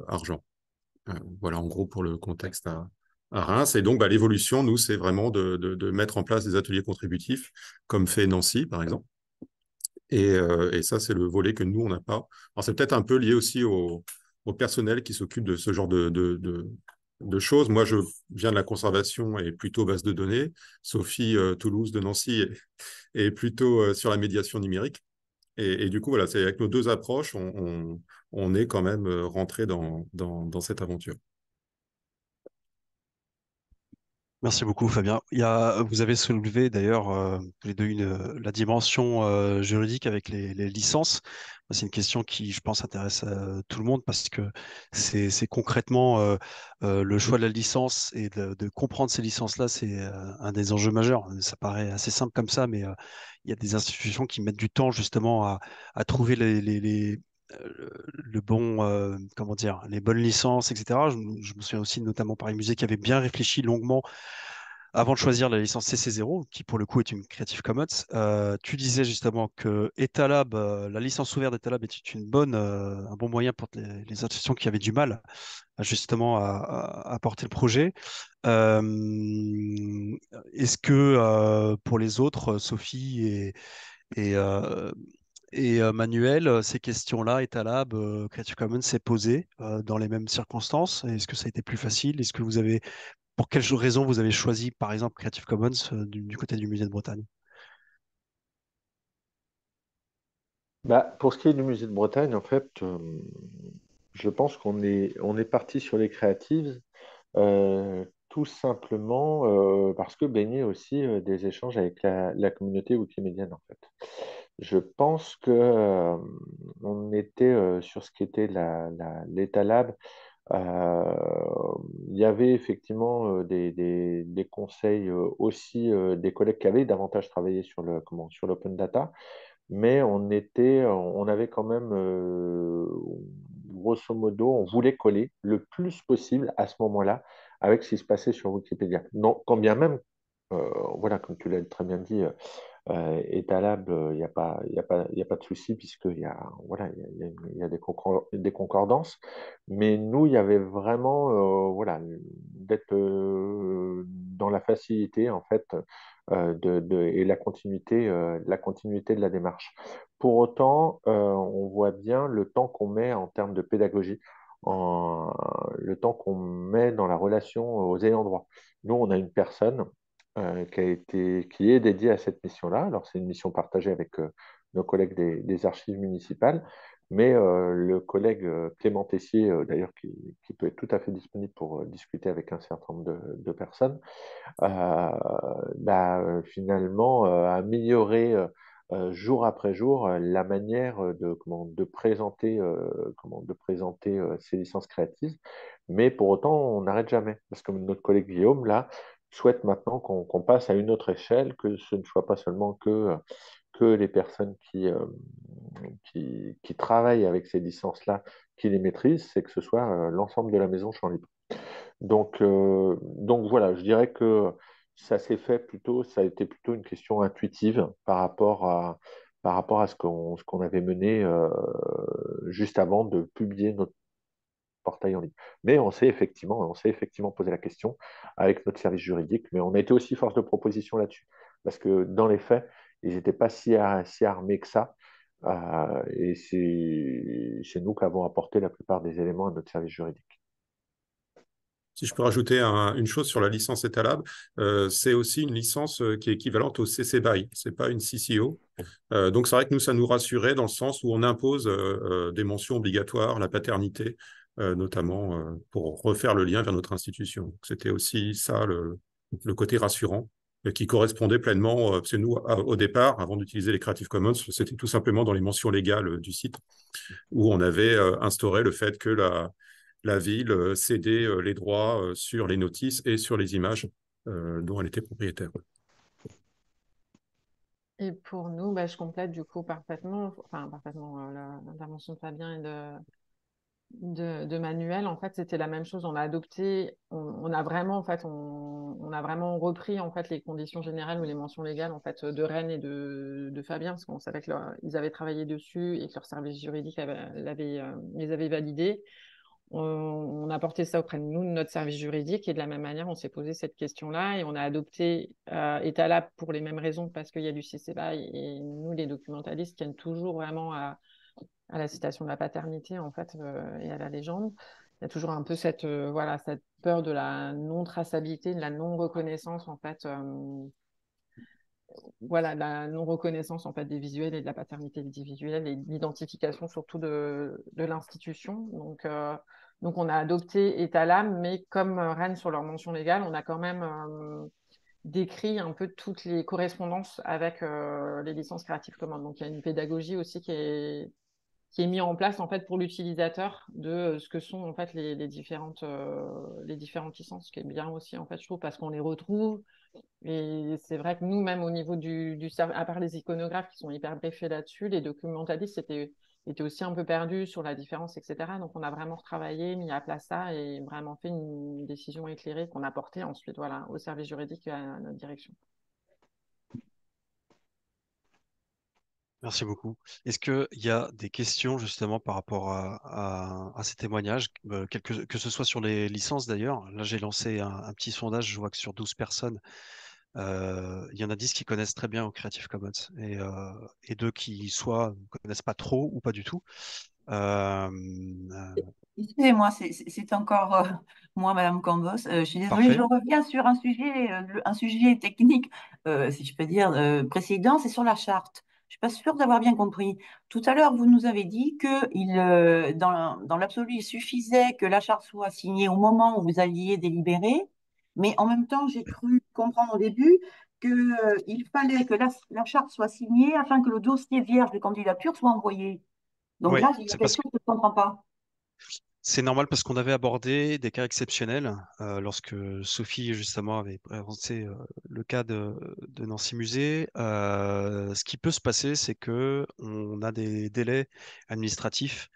argent. voilà, en gros, pour le contexte à, à Reims. Et donc, bah, l'évolution, nous, c'est vraiment de, mettre en place des ateliers contributifs, comme fait Nancy, par exemple. Euh, et, ça, c'est le volet que nous, on n'a pas. Alors, c'est peut-être un peu lié aussi au, personnel qui s'occupe de ce genre de, choses. Moi, je viens de la conservation et plutôt base de données. Sophie euh, Toulouse de Nancy est, plutôt euh, sur la médiation numérique. Et, du coup, voilà, c'est avec nos deux approches, on, est quand même rentré dans cette aventure. Merci beaucoup, Fabien. Il a, vous avez soulevé d'ailleurs euh, les deux une, euh, la dimension euh, juridique avec les, licences. C'est une question qui, je pense, intéresse euh, tout le monde parce que c'est concrètement le choix de la licence et de, comprendre ces licences-là, c'est un des enjeux majeurs. Ça paraît assez simple comme ça, mais il y a des institutions qui mettent du temps justement à, trouver les, le bon, euh, comment dire, les bonnes licences, etc. Je, me souviens aussi notamment Paris Musée qui avait bien réfléchi longuement avant de choisir la licence CC0, qui pour le coup est une Creative Commons. Euh, tu disais justement que Etalab, euh, la licence ouverte d'Etalab était une bonne, un bon moyen pour les, institutions qui avaient du mal justement à, à porter le projet. Est-ce que pour les autres, Sophie et et euh, Manuel, euh, ces questions-là, Etalab, euh, Creative Commons s'est posé dans les mêmes circonstances. Est-ce que ça a été plus facile Est-ce que vous avez, pour quelles raisons vous avez choisi, par exemple, Creative Commons du, côté du musée de Bretagne bah, pour ce qui est du musée de Bretagne, en fait, je pense qu'on est, on est parti sur les creatives tout simplement parce que baigner aussi des échanges avec la, la communauté wikimédienne en fait. Je pense qu'on euh, était euh, sur ce qui était la, lab euh, il y avait effectivement des, conseils aussi des collègues qui avaient davantage travaillé sur l'open data, mais on était, on avait quand même, grosso modo, on voulait coller le plus possible à ce moment-là avec ce qui se passait sur Wikipédia. Non, quand bien même, voilà, comme tu l'as très bien dit, étalable, il n'y a, pas, de souci, puisqu'il y a, y a, des, concordances. Mais nous, il y avait vraiment d'être dans la facilité, en fait, et la continuité, de la démarche. Pour autant, on voit bien le temps qu'on met en termes de pédagogie, le temps qu'on met dans la relation aux ayants droit. Nous, on a une personne euh, qui, est dédié à cette mission-là. Alors, c'est une mission partagée avec euh, nos collègues des, archives municipales, mais euh, le collègue Clément Tessier, d'ailleurs, qui, qui, peut être tout à fait disponible pour discuter avec un certain nombre de, personnes, bah, finalement, amélioré. jour après jour, la manière de, comment, de présenter, comment, de présenter ces licences créatives. Mais pour autant, on n'arrête jamais. Parce que notre collègue Guillaume, là, souhaite maintenant qu'on passe à une autre échelle, que ce ne soit pas seulement que, que les personnes qui, euh, qui, travaillent avec ces licences-là qui les maîtrisent, c'est que ce soit euh, l'ensemble de la maison champ libre. Donc, euh, donc voilà, je dirais que ça s'est fait plutôt, ça a été plutôt une question intuitive par rapport à, par rapport à ce qu'on avait mené juste avant de publier notre portail en ligne. Mais on s'est effectivement, on effectivement posé la question avec notre service juridique, mais on a été aussi force de proposition là-dessus, parce que dans les faits, ils n'étaient pas si, armés que ça. Euh, et c'est nous qui avons apporté la plupart des éléments à notre service juridique. Si je peux rajouter une chose sur la licence étalable, euh, c'est aussi une licence euh, qui est équivalente au CC BY, ce n'est pas une CCO. donc c'est vrai que nous, ça nous rassurait dans le sens où on impose des mentions obligatoires, la paternité, euh, notamment euh, pour refaire le lien vers notre institution. C'était aussi ça le, côté rassurant euh, qui correspondait pleinement, parce que nous, au départ, avant d'utiliser les Creative Commons, c'était tout simplement dans les mentions légales du site, où on avait instauré le fait que la, ville cédait les droits sur les notices et sur les images dont elle était propriétaire. Et pour nous, bah, je complète du coup parfaitement, enfin parfaitement l'intervention de Fabien et de, de, manuel, en fait, c'était la même chose. On a adopté, on, a vraiment, en fait, on, a vraiment repris en fait les conditions générales ou les mentions légales en fait de Rennes et de, Fabien, parce qu'on savait qu'ils avaient travaillé dessus et que leur service juridique euh, les avait validés. On, a porté ça auprès de nous, de notre service juridique, et de la même manière, on s'est posé cette question-là et on a adopté euh, pour les mêmes raisons, parce qu'il y a du CCBA et nous, les documentalistes, tiennent toujours vraiment à à la citation de la paternité en fait euh, et à la légende. Il y a toujours un peu cette euh, voilà cette peur de la non traçabilité, de la non reconnaissance en fait. Euh, voilà la non reconnaissance en fait des visuels et de la paternité individuelle et l'identification surtout de, de l'institution. Donc donc on a adopté Etalam, mais comme Rennes sur leur mention légale, on a quand même décrit un peu toutes les correspondances avec les licences créatives communes. Donc il y a une pédagogie aussi qui est, qui est mis en place en fait pour l'utilisateur de euh, ce que sont en fait les, différentes euh, les licences, ce qui est bien aussi en fait je trouve parce qu'on les retrouve et c'est vrai que nous même au niveau du, du à part les iconographes qui sont hyper briefés là-dessus, les documentalistes étaient aussi un peu perdus sur la différence etc. Donc on a vraiment retravaillé, mis à place ça et vraiment fait une, décision éclairée qu'on a portée ensuite voilà au service juridique et à notre direction. Merci beaucoup. Est-ce qu'il y a des questions justement par rapport à, ces témoignages, euh, que, ce soit sur les licences d'ailleurs Là, j'ai lancé un, petit sondage, je vois que sur 12 personnes, euh, il y en a 10 qui connaissent très bien au Creative Commons et, euh, deux qui soit ne connaissent pas trop ou pas du tout. Excusez-moi, c'est encore euh, moi, Madame Cambos. je suis désolée, je reviens sur un sujet, un sujet technique, si je peux dire, précédent, c'est sur la charte. Je ne suis pas sûre d'avoir bien compris. Tout à l'heure, vous nous avez dit que euh, dans, l'absolu, il suffisait que la charte soit signée au moment où vous alliez délibérer. Mais en même temps, j'ai cru comprendre au début qu'il euh, fallait que la, charte soit signée afin que le dossier vierge de candidature soit envoyé. Donc là, j'ai l'impression que je ne comprends pas. C'est normal parce qu'on avait abordé des cas exceptionnels euh, lorsque Sophie justement avait présenté euh, le cas de, Nancy Musée. Euh, ce qui peut se passer, c'est que a des délais administratifs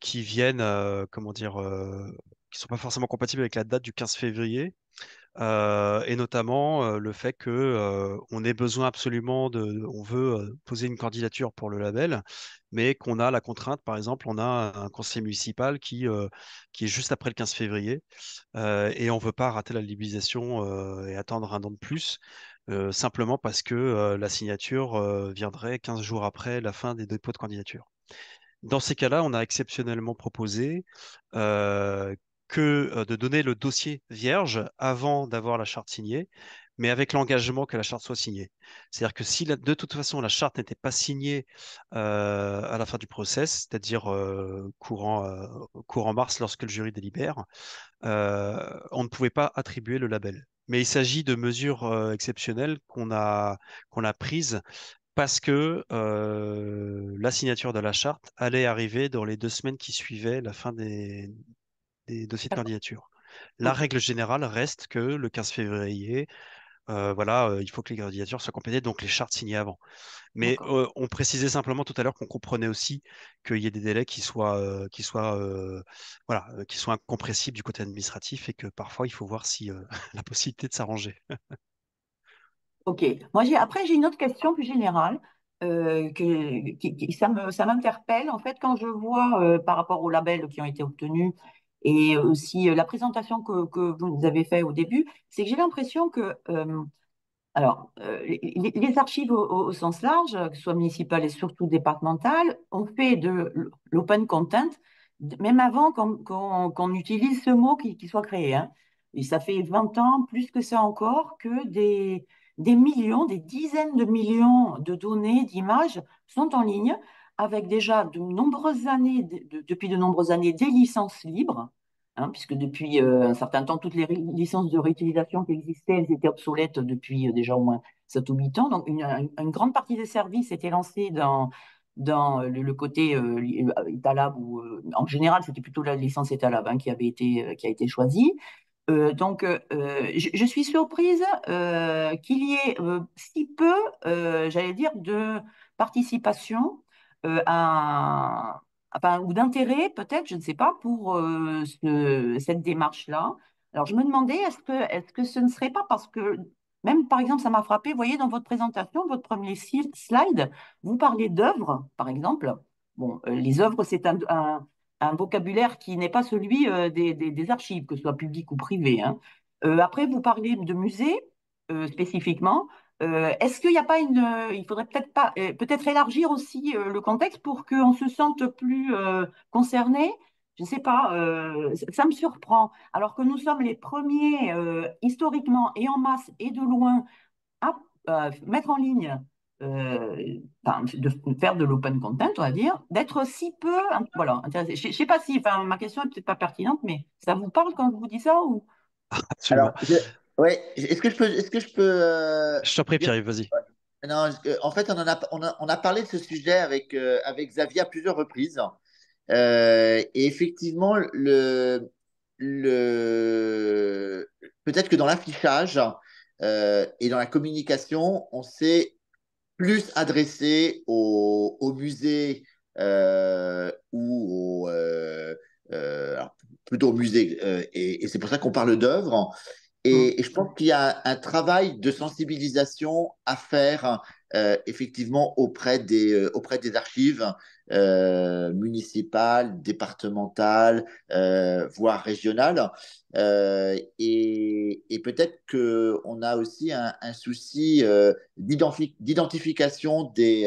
qui viennent, comment dire, qui sont pas forcément compatibles avec la date du 15 février. et notamment le fait qu'on ait besoin absolument de, on veut poser une candidature pour le label, mais qu'on a la contrainte, par exemple, on a un conseil municipal qui, euh, qui est juste après le 15 février, euh, et on ne veut pas rater la libéralisation euh, et attendre un an de plus, simplement parce que la signature viendrait 15 jours après la fin des dépôts de candidature. Dans ces cas-là, on a exceptionnellement proposé que de donner le dossier vierge avant d'avoir la charte signée mais avec l'engagement que la charte soit signée. C'est-à-dire que si de toute façon la charte n'était pas signée euh, à la fin du process, c'est-à-dire euh, euh, courant, mars lorsque le jury délibère, on ne pouvait pas attribuer le label. Mais il s'agit de mesures exceptionnelles qu'on a, qu'on a prises parce que la signature de la charte allait arriver dans les deux semaines qui suivaient la fin des, des dossiers de candidature. La règle générale reste que le 15 février, euh, voilà, euh, il faut que les candidatures soient complétées, donc les chartes signées avant. Mais euh, on précisait simplement tout à l'heure qu'on comprenait aussi qu'il y ait des délais qui soient, qui soient, voilà, qui incompressibles du côté administratif et que parfois il faut voir si <laughs> la possibilité de s'arranger. ok. Moi, j'ai après j'ai une autre question plus générale. qui, ça m'interpelle en fait quand je vois par rapport aux labels qui ont été obtenus et aussi euh, la présentation que, vous avez faite au début, c'est que j'ai l'impression que euh, alors, euh, les, archives au, sens large, que ce soit municipales et surtout départementales, ont fait de l'open content, même avant qu'on utilise ce mot qui, soit créé. Hein. Et ça fait 20 ans, plus que ça encore, que des, des millions, des dizaines de millions de données, d'images sont en ligne avec déjà de nombreuses années, depuis de nombreuses années, des licences libres, hein, puisque depuis euh, un certain temps, toutes les licences de réutilisation qui existaient, elles étaient obsolètes depuis euh, déjà au moins 7 ou huit ans. Donc, une, grande partie des services étaient lancés dans, dans euh, le, côté étalable, ou en général, c'était plutôt la licence étalable hein, qui, avait été, qui a été choisie. donc, je, suis surprise qu'il y ait si peu, j'allais dire, de participation euh, ah ben, ou d'intérêt peut-être, je ne sais pas, pour euh, cette démarche-là. Alors je me demandais, est-ce que, est que ce ne serait pas parce que, même par exemple, ça m'a frappé, vous voyez dans votre présentation, votre premier slide, vous parlez d'œuvres, par exemple. Bon, euh, les œuvres, c'est un, vocabulaire qui n'est pas celui des, archives, que ce soit public ou privé. Hein. après, vous parlez de musées spécifiquement. Euh, est-ce qu'il n'y a pas une, euh, il faudrait peut-être pas, euh, peut-être élargir aussi le contexte pour qu'on se sente plus concerné. Je ne sais pas, ça me surprend. Alors que nous sommes les premiers historiquement et en masse et de loin à mettre en ligne, de faire de l'open content, on va dire, d'être si peu, voilà, Je ne sais pas si, ma question n'est peut-être pas pertinente, mais ça vous parle quand je vous dis ça ou oui, est-ce que je peux. Est-ce que je, peux euh, t'en prie, Pierre, vas-y. Non, euh, en fait, on, a, on, a, parlé de ce sujet avec, euh, avec Xavier à plusieurs reprises. et effectivement, le, le... peut-être que dans l'affichage et dans la communication, on s'est plus adressé au musée ou plutôt au musée, et c'est pour ça qu'on parle d'œuvres. Mm. Et, je pense qu'il y a un, travail de sensibilisation à faire euh, effectivement auprès des, euh, auprès des archives euh, municipales, départementales, voire régionales. et, peut-être qu'on a aussi un, un souci d'identification des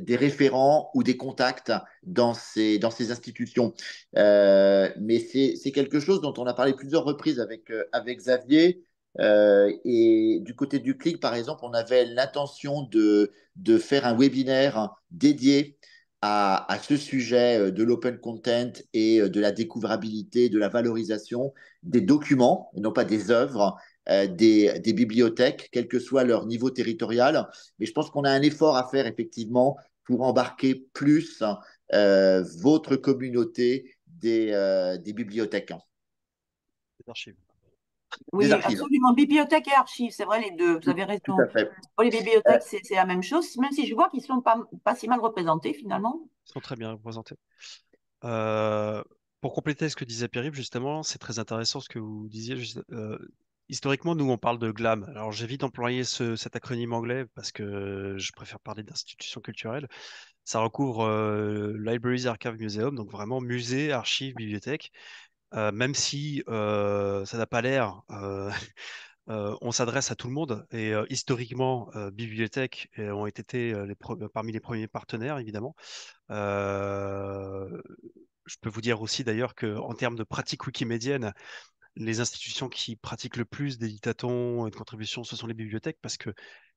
des référents ou des contacts dans ces, dans ces institutions. Euh, mais c'est quelque chose dont on a parlé plusieurs reprises avec, euh, avec Xavier. Euh, et du côté du CLIC, par exemple, on avait l'intention de, de faire un webinaire dédié à, à ce sujet de l'open content et de la découvrabilité, de la valorisation des documents, et non pas des œuvres, euh, des, bibliothèques, quel que soit leur niveau territorial. Mais je pense qu'on a un effort à faire effectivement pour embarquer plus euh, votre communauté euh, des, bibliothèques. Des archives. Oui, absolument. bibliothèques et archives, c'est vrai les deux. Vous avez raison. les bibliothèques, c'est la même chose, même si je vois qu'ils ne sont pas, pas, si mal représentés finalement. Ils sont très bien représentés. pour compléter ce que disait pierre justement, c'est très intéressant ce que vous disiez historiquement, nous, on parle de GLAM. Alors, j'évite d'employer cet acronyme anglais parce que je préfère parler d'institutions culturelles. Ça recouvre euh, Libraries, Archives, Museum, donc vraiment musée, archives, bibliothèque. Euh, même si euh, ça n'a pas l'air, <laughs> on s'adresse à tout le monde. Et historiquement, bibliothèques ont été parmi les premiers partenaires, évidemment je peux vous dire aussi d'ailleurs qu'en termes de pratique wikimédienne, les institutions qui pratiquent le plus d'éditatons et de contributions, ce sont les bibliothèques, parce que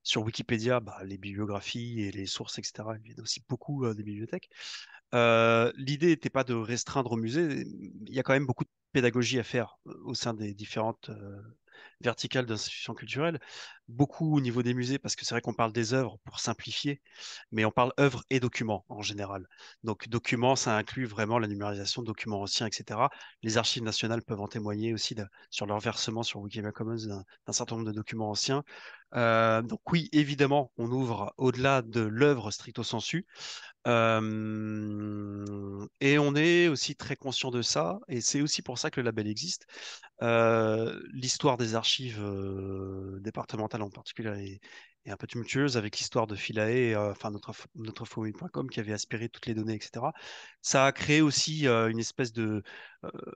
sur Wikipédia, bah, les bibliographies et les sources, etc., viennent aussi beaucoup euh, des bibliothèques. Euh, l'idée n'était pas de restreindre au musée. Il y a quand même beaucoup de pédagogie à faire euh, au sein des différentes verticale d'institutions culturelles, beaucoup au niveau des musées, parce que c'est vrai qu'on parle des œuvres pour simplifier, mais on parle œuvres et documents en général. Donc documents, ça inclut vraiment la numérisation, documents anciens, etc. Les archives nationales peuvent en témoigner aussi sur leur versement sur Wikimedia Commons d'un certain nombre de documents anciens. Euh, donc oui, évidemment, on ouvre au-delà de l'œuvre stricto sensu et on est aussi très conscient de ça, et c'est aussi pour ça que le label existe. l'histoire des archives départementales en particulier est, un peu tumultueuse avec l'histoire de Philae, enfin notre, notre qui avait aspiré toutes les données, etc. Ça a créé aussi une espèce de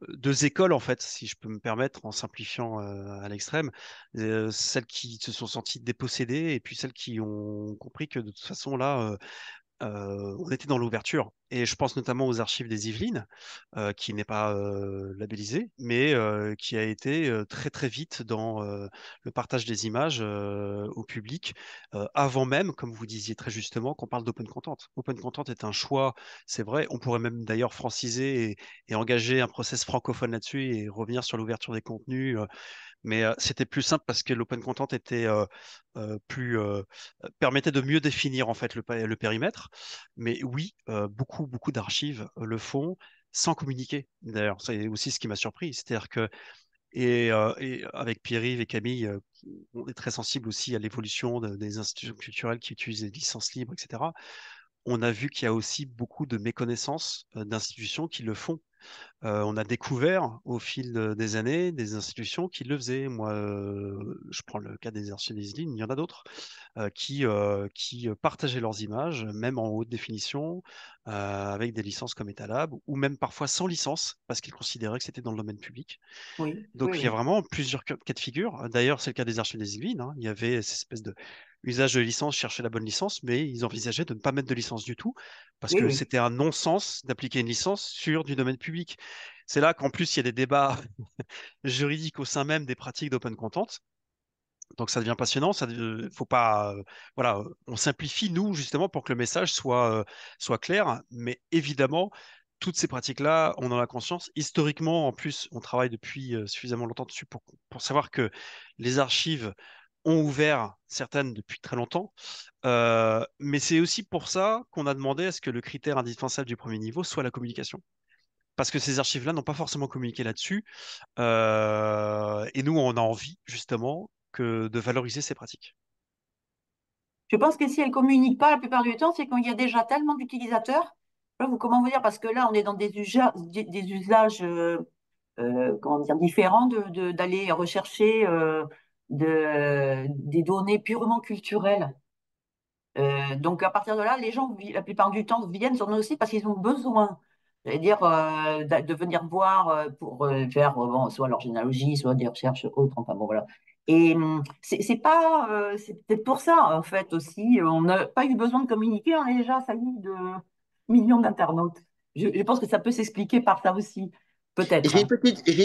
deux écoles, en fait, si je peux me permettre, en simplifiant à l'extrême. celles qui se sont senties dépossédées et puis celles qui ont compris que de toute façon, là, euh, on était dans l'ouverture. Et je pense notamment aux archives des Yvelines, euh, qui n'est pas euh, labellisée, mais qui a été très très vite dans le partage des images au public, avant même, comme vous disiez très justement, qu'on parle d'open content. Open content est un choix, c'est vrai, on pourrait même d'ailleurs franciser et, et, engager un process francophone là-dessus et revenir sur l'ouverture des contenus mais c'était plus simple parce que l'open content était plus permettait de mieux définir en fait le, périmètre. Mais oui, beaucoup beaucoup d'archives le font sans communiquer. D'ailleurs, c'est aussi ce qui m'a surpris, c'est-à-dire que et, avec Pierre-Yves et Camille, on est très sensible aussi à l'évolution des institutions culturelles qui utilisent des licences libres, etc. On a vu qu'il y a aussi beaucoup de méconnaissances d'institutions qui le font. Euh, on a découvert au fil des années des institutions qui le faisaient. Moi, euh, je prends le cas des archives des lignes, il y en a d'autres euh, qui, partageaient leurs images, même en haute définition, avec des licences comme Etalab, ou même parfois sans licence, parce qu'ils considéraient que c'était dans le domaine public. Donc il y a vraiment plusieurs cas de figure. D'ailleurs, c'est le cas des archives hein. des Il y avait cette espèce de usage de licence, chercher la bonne licence, mais ils envisageaient de ne pas mettre de licence du tout, parce que c'était un non-sens d'appliquer une licence sur du domaine public. C'est là qu'en plus, il y a des débats <laughs> juridiques au sein même des pratiques d'open content. Donc ça devient passionnant, ça faut pas voilà, on simplifie nous justement pour que le message soit euh, soit clair, mais évidemment toutes ces pratiques-là, on en a conscience. Historiquement, en plus, on travaille depuis euh, suffisamment longtemps dessus pour, pour savoir que les archives ont ouvert certaines depuis très longtemps. Euh, mais c'est aussi pour ça qu'on a demandé à ce que le critère indispensable du premier niveau soit la communication. Parce que ces archives-là n'ont pas forcément communiqué là-dessus. Euh, et nous, on a envie justement que de valoriser ces pratiques. Je pense que si elles ne communiquent pas la plupart du temps, c'est quand il y a déjà tellement d'utilisateurs. Comment vous dire Parce que là, on est dans des, usages, euh, dire, différents d'aller de, rechercher de, des données purement culturelles. Euh, donc à partir de là, les gens, la plupart du temps, viennent sur nos sites parce qu'ils ont besoin. C'est-à-dire euh, de venir voir euh, pour faire soit leur généalogie, soit des recherches autres. Enfin bon, voilà. Et hum, c'est pas, c'est peut-être pour ça en fait aussi. On n'a pas eu besoin de communiquer, on hein, est déjà vie de millions d'internautes. Je, pense que ça peut s'expliquer par ça aussi, peut-être. J'ai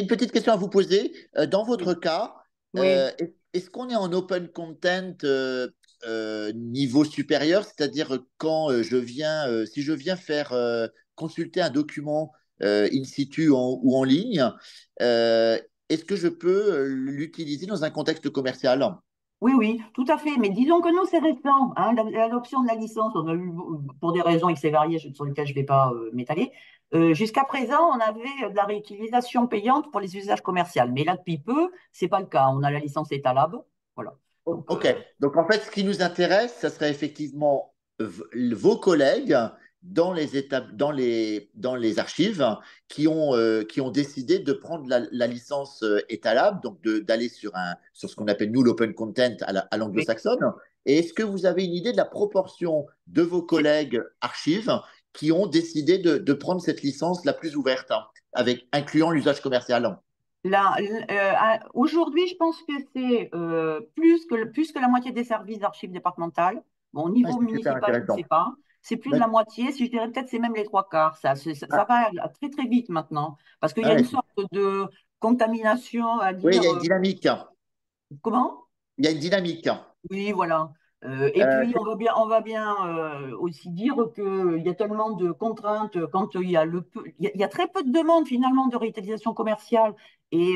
une, petite question à vous poser. Dans votre cas, euh, est-ce qu'on est en open content euh, euh, niveau supérieur C'est-à-dire quand je viens, si je viens faire consulter un document in situ ou en ligne, est-ce que je peux l'utiliser dans un contexte commercial oui, oui, tout à fait. Mais disons que non, c'est récent. Hein, l'adoption de la licence, on a eu, pour des raisons qui et variées sur lesquelles je ne vais pas m'étaler, euh, jusqu'à présent, on avait de la réutilisation payante pour les usages commerciaux, mais là, depuis peu, ce n'est pas le cas. On a la licence étalable. Voilà. OK. Euh, donc, en fait, ce qui nous intéresse, ce serait effectivement vos collègues dans les, dans les, dans les archives qui ont, euh, qui ont décidé de prendre la, licence étalable, donc d'aller sur, un, sur ce qu'on appelle nous l'open content à l'anglo-saxonne. et est-ce que vous avez une idée de la proportion de vos collègues archives qui ont décidé de, prendre cette licence la plus ouverte, hein, avec, incluant l'usage commercial. Là, euh, aujourd'hui, je pense que c'est euh, plus, que, la moitié des services d'archives départementales. Bon, au niveau municipal, je ne sais pas. C'est plus de la moitié, si je dirais peut-être c'est même les trois quarts. Ça, ça, va très très vite maintenant, parce qu'il y a une sorte de contamination. À oui, il y a une euh, dynamique. Comment Il y a une dynamique. Oui, voilà. Euh, et euh, puis, on va bien, on va bien euh, aussi dire qu'il y a tellement de contraintes quand il y a le peu, il y, a très peu de demandes finalement de réutilisation commerciale. Et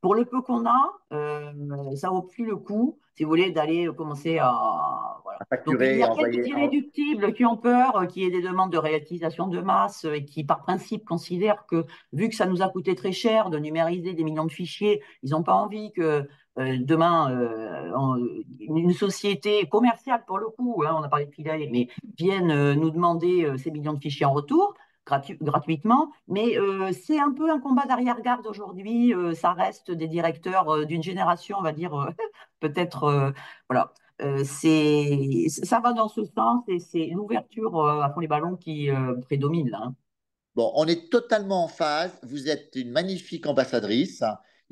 pour le peu qu'on a, ça vaut plus le coup, si vous voulez, d'aller commencer à, facturer. il y a des irréductibles qui ont peur qui aient des demandes de réutilisation de masse et qui, par principe, considèrent que, vu que ça nous a coûté très cher de numériser des millions de fichiers, ils n'ont pas envie que euh, demain, euh, une société commerciale, pour le coup, hein, on a parlé de filet, mais viennent euh, nous demander ces millions de fichiers en retour, gratuitement. Mais c'est un peu un combat d'arrière-garde aujourd'hui. ça reste des directeurs d'une génération, on va dire, <laughs> peut-être. voilà. ça va dans ce sens et c'est l'ouverture à fond les ballons qui prédomine hein. Bon, on est totalement en phase. Vous êtes une magnifique ambassadrice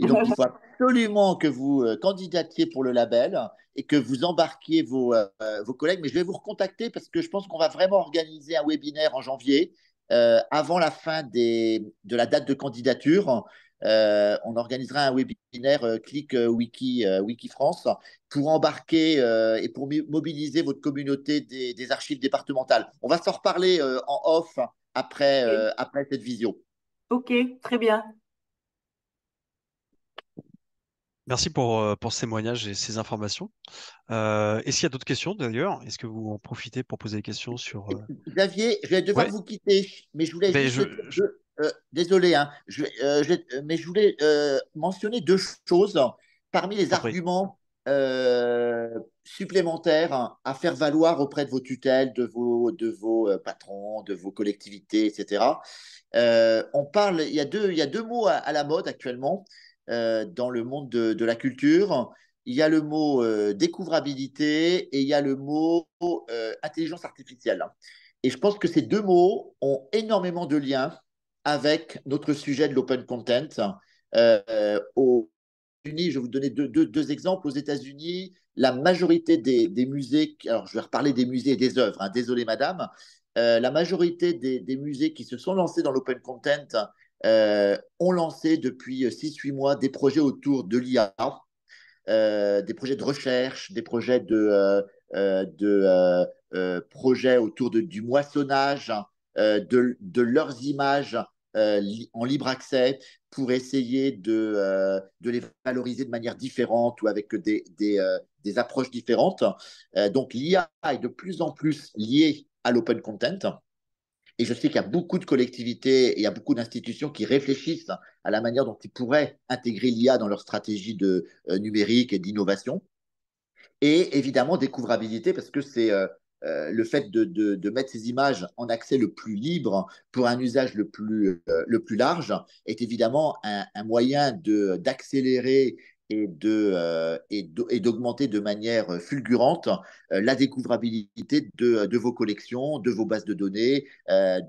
il faut <laughs> absolument que vous euh, candidatiez pour le label et que vous embarquiez vos, euh, euh, vos collègues. Mais je vais vous recontacter parce que je pense qu'on va vraiment organiser un webinaire en janvier avant la fin des, de la date de candidature. on organisera un webinaire clic Wiki, France pour embarquer et pour mobiliser votre communauté des, archives départementales. On va s'en reparler en off après, après cette vision. Ok, très bien. Merci pour, euh, pour ce témoignage et ces informations. Euh, Est-ce qu'il y a d'autres questions d'ailleurs Est-ce que vous en profitez pour poser des questions sur. Euh? Xavier, je vais devoir vous quitter, mais je voulais. désolé, mais je voulais euh, mentionner deux choses parmi les arguments supplémentaires à faire valoir auprès de vos tutelles, de vos, de vos patrons, de vos collectivités, etc. on parle, il y a deux, y a deux mots à la mode actuellement. Euh, dans le monde de, la culture. Il y a le mot euh, découvrabilité et il y a le mot euh, intelligence artificielle. Et je pense que ces deux mots ont énormément de liens avec notre sujet de l'open content. aux États-Unis, je vais vous donner deux, exemples. Aux États-Unis, la majorité des, musées, alors je vais reparler des musées et des œuvres, hein, désolé madame, la majorité des, des, musées qui se sont lancés dans l'open content euh, ont lancé depuis 6-8 euh, mois des projets autour de l'IA, euh, des projets de recherche, des projets de, projets autour du moissonnage, de, leurs images en libre accès pour essayer de, de, les valoriser de manière différente ou avec des, des, des approches différentes. donc l'IA est de plus en plus liée à l'open content. Et je sais qu'il y a beaucoup de collectivités et il y a beaucoup d'institutions qui réfléchissent à la manière dont ils pourraient intégrer l'IA dans leur stratégie de euh, numérique et d'innovation. Et évidemment, découvrabilité, parce que c'est euh, euh, le fait de, mettre ces images en accès le plus libre pour un usage le plus, le plus large est évidemment un, un moyen d'accélérer et de euh, et d'augmenter de manière euh, fulgurante euh, la découvrabilité de, vos collections, de vos bases de données,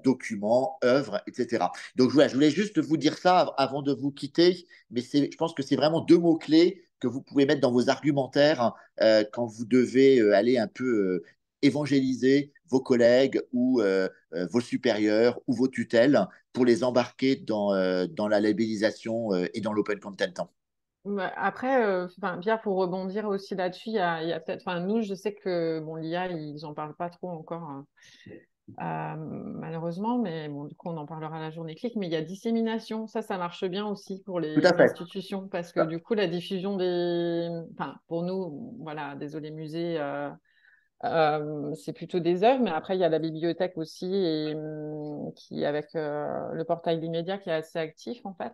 documents, œuvres, etc. Donc je voulais juste vous dire ça avant de vous quitter, mais je pense que c'est vraiment deux mots clés que vous pouvez mettre dans vos argumentaires quand vous devez aller un peu évangéliser vos collègues ou vos supérieurs ou vos tutelles pour les embarquer dans, dans la labellisation et dans l'open content. Après, euh, Pierre, pour rebondir aussi là-dessus, il y a, peut-être, enfin, nous, je sais que bon, l'IA, ils n'en parlent pas trop encore, hein, euh, malheureusement, mais bon, du coup, on en parlera la journée clic. Mais il y a dissémination, ça, ça marche bien aussi pour les institutions, parce que du coup, la diffusion des, enfin, pour nous, voilà, désolé, musée. Euh, c'est plutôt des œuvres, mais après, il y a la bibliothèque aussi, et, hum, qui, avec le portail des médias qui est assez actif, en fait.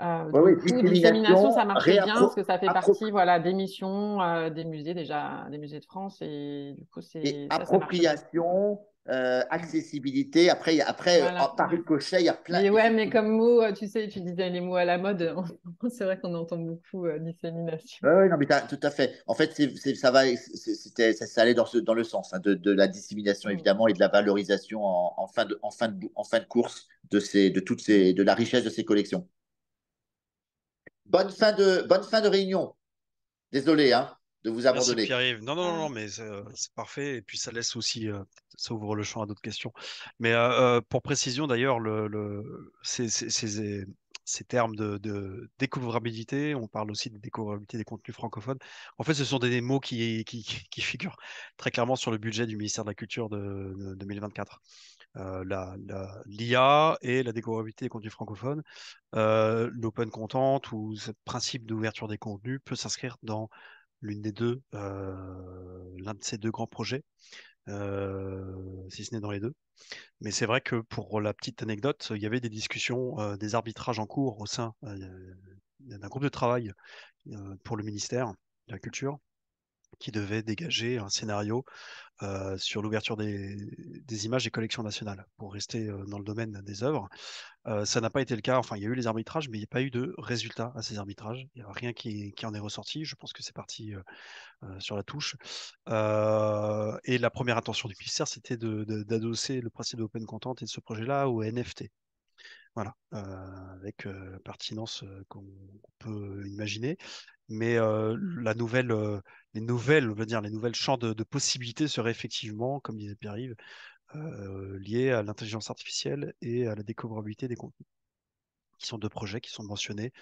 Euh, oui, oui, dissémination, ça marche bien parce que ça fait partie voilà, des missions euh, des musées déjà, des musées de France. Et du coup, c'est. Appropriation, euh, accessibilité. Après, après par ricochet, il y a plein. Mais ouais, mais comme mot, euh, tu sais, tu disais les mots à la mode. <laughs> c'est vrai qu'on entend beaucoup dissémination. Oui, non, mais tout à fait. En fait, ça va, ça, allait dans, dans le sens hein, de, la dissémination mm. évidemment et de la valorisation en, en fin de, en fin de, en fin de course de ces, de toutes ces, de la richesse de ces collections. Bonne fin de, bonne fin de réunion. Désolé hein, de vous abandonner. Merci, non, non, non, mais euh, c'est parfait. Et puis ça laisse aussi, euh, ça ouvre le champ à d'autres questions. Mais euh, pour précision d'ailleurs, le, ces, termes de, découvrabilité, on parle aussi de découvrabilité des contenus francophones. En fait, ce sont des mots qui, qui, figurent très clairement sur le budget du ministère de la Culture de, de 2024 l'IA euh, la, l'IA et la découvrabilité des contenus francophones, euh, l'open content ou ce principe d'ouverture des contenus peut s'inscrire dans l'une des deux, euh, l'un de ces deux grands projets. si ce n'est dans les deux. Mais c'est vrai que pour la petite anecdote, il y avait des discussions, des arbitrages en cours au sein d'un groupe de travail pour le ministère de la Culture qui devait dégager un scénario euh, sur l'ouverture des, images des collections nationales, pour rester euh, dans le domaine des œuvres. Euh, ça n'a pas été le cas, enfin il y a eu les arbitrages, mais il n'y a pas eu de résultat à ces arbitrages. Il n'y a rien qui, qui, en est ressorti, je pense que c'est parti sur la touche. et la première intention du ministère, c'était d'adosser le principe d'open content et de ce projet-là au NFT. Voilà, euh, avec la euh, pertinence euh, qu'on peut imaginer. Mais la nouvelle, les nouvelles, on va dire, les nouvelles champs de, possibilités seraient effectivement, comme disait Pierre-Yves, liés à l'intelligence artificielle et à la découvrabilité des contenus, qui sont deux projets qui sont mentionnés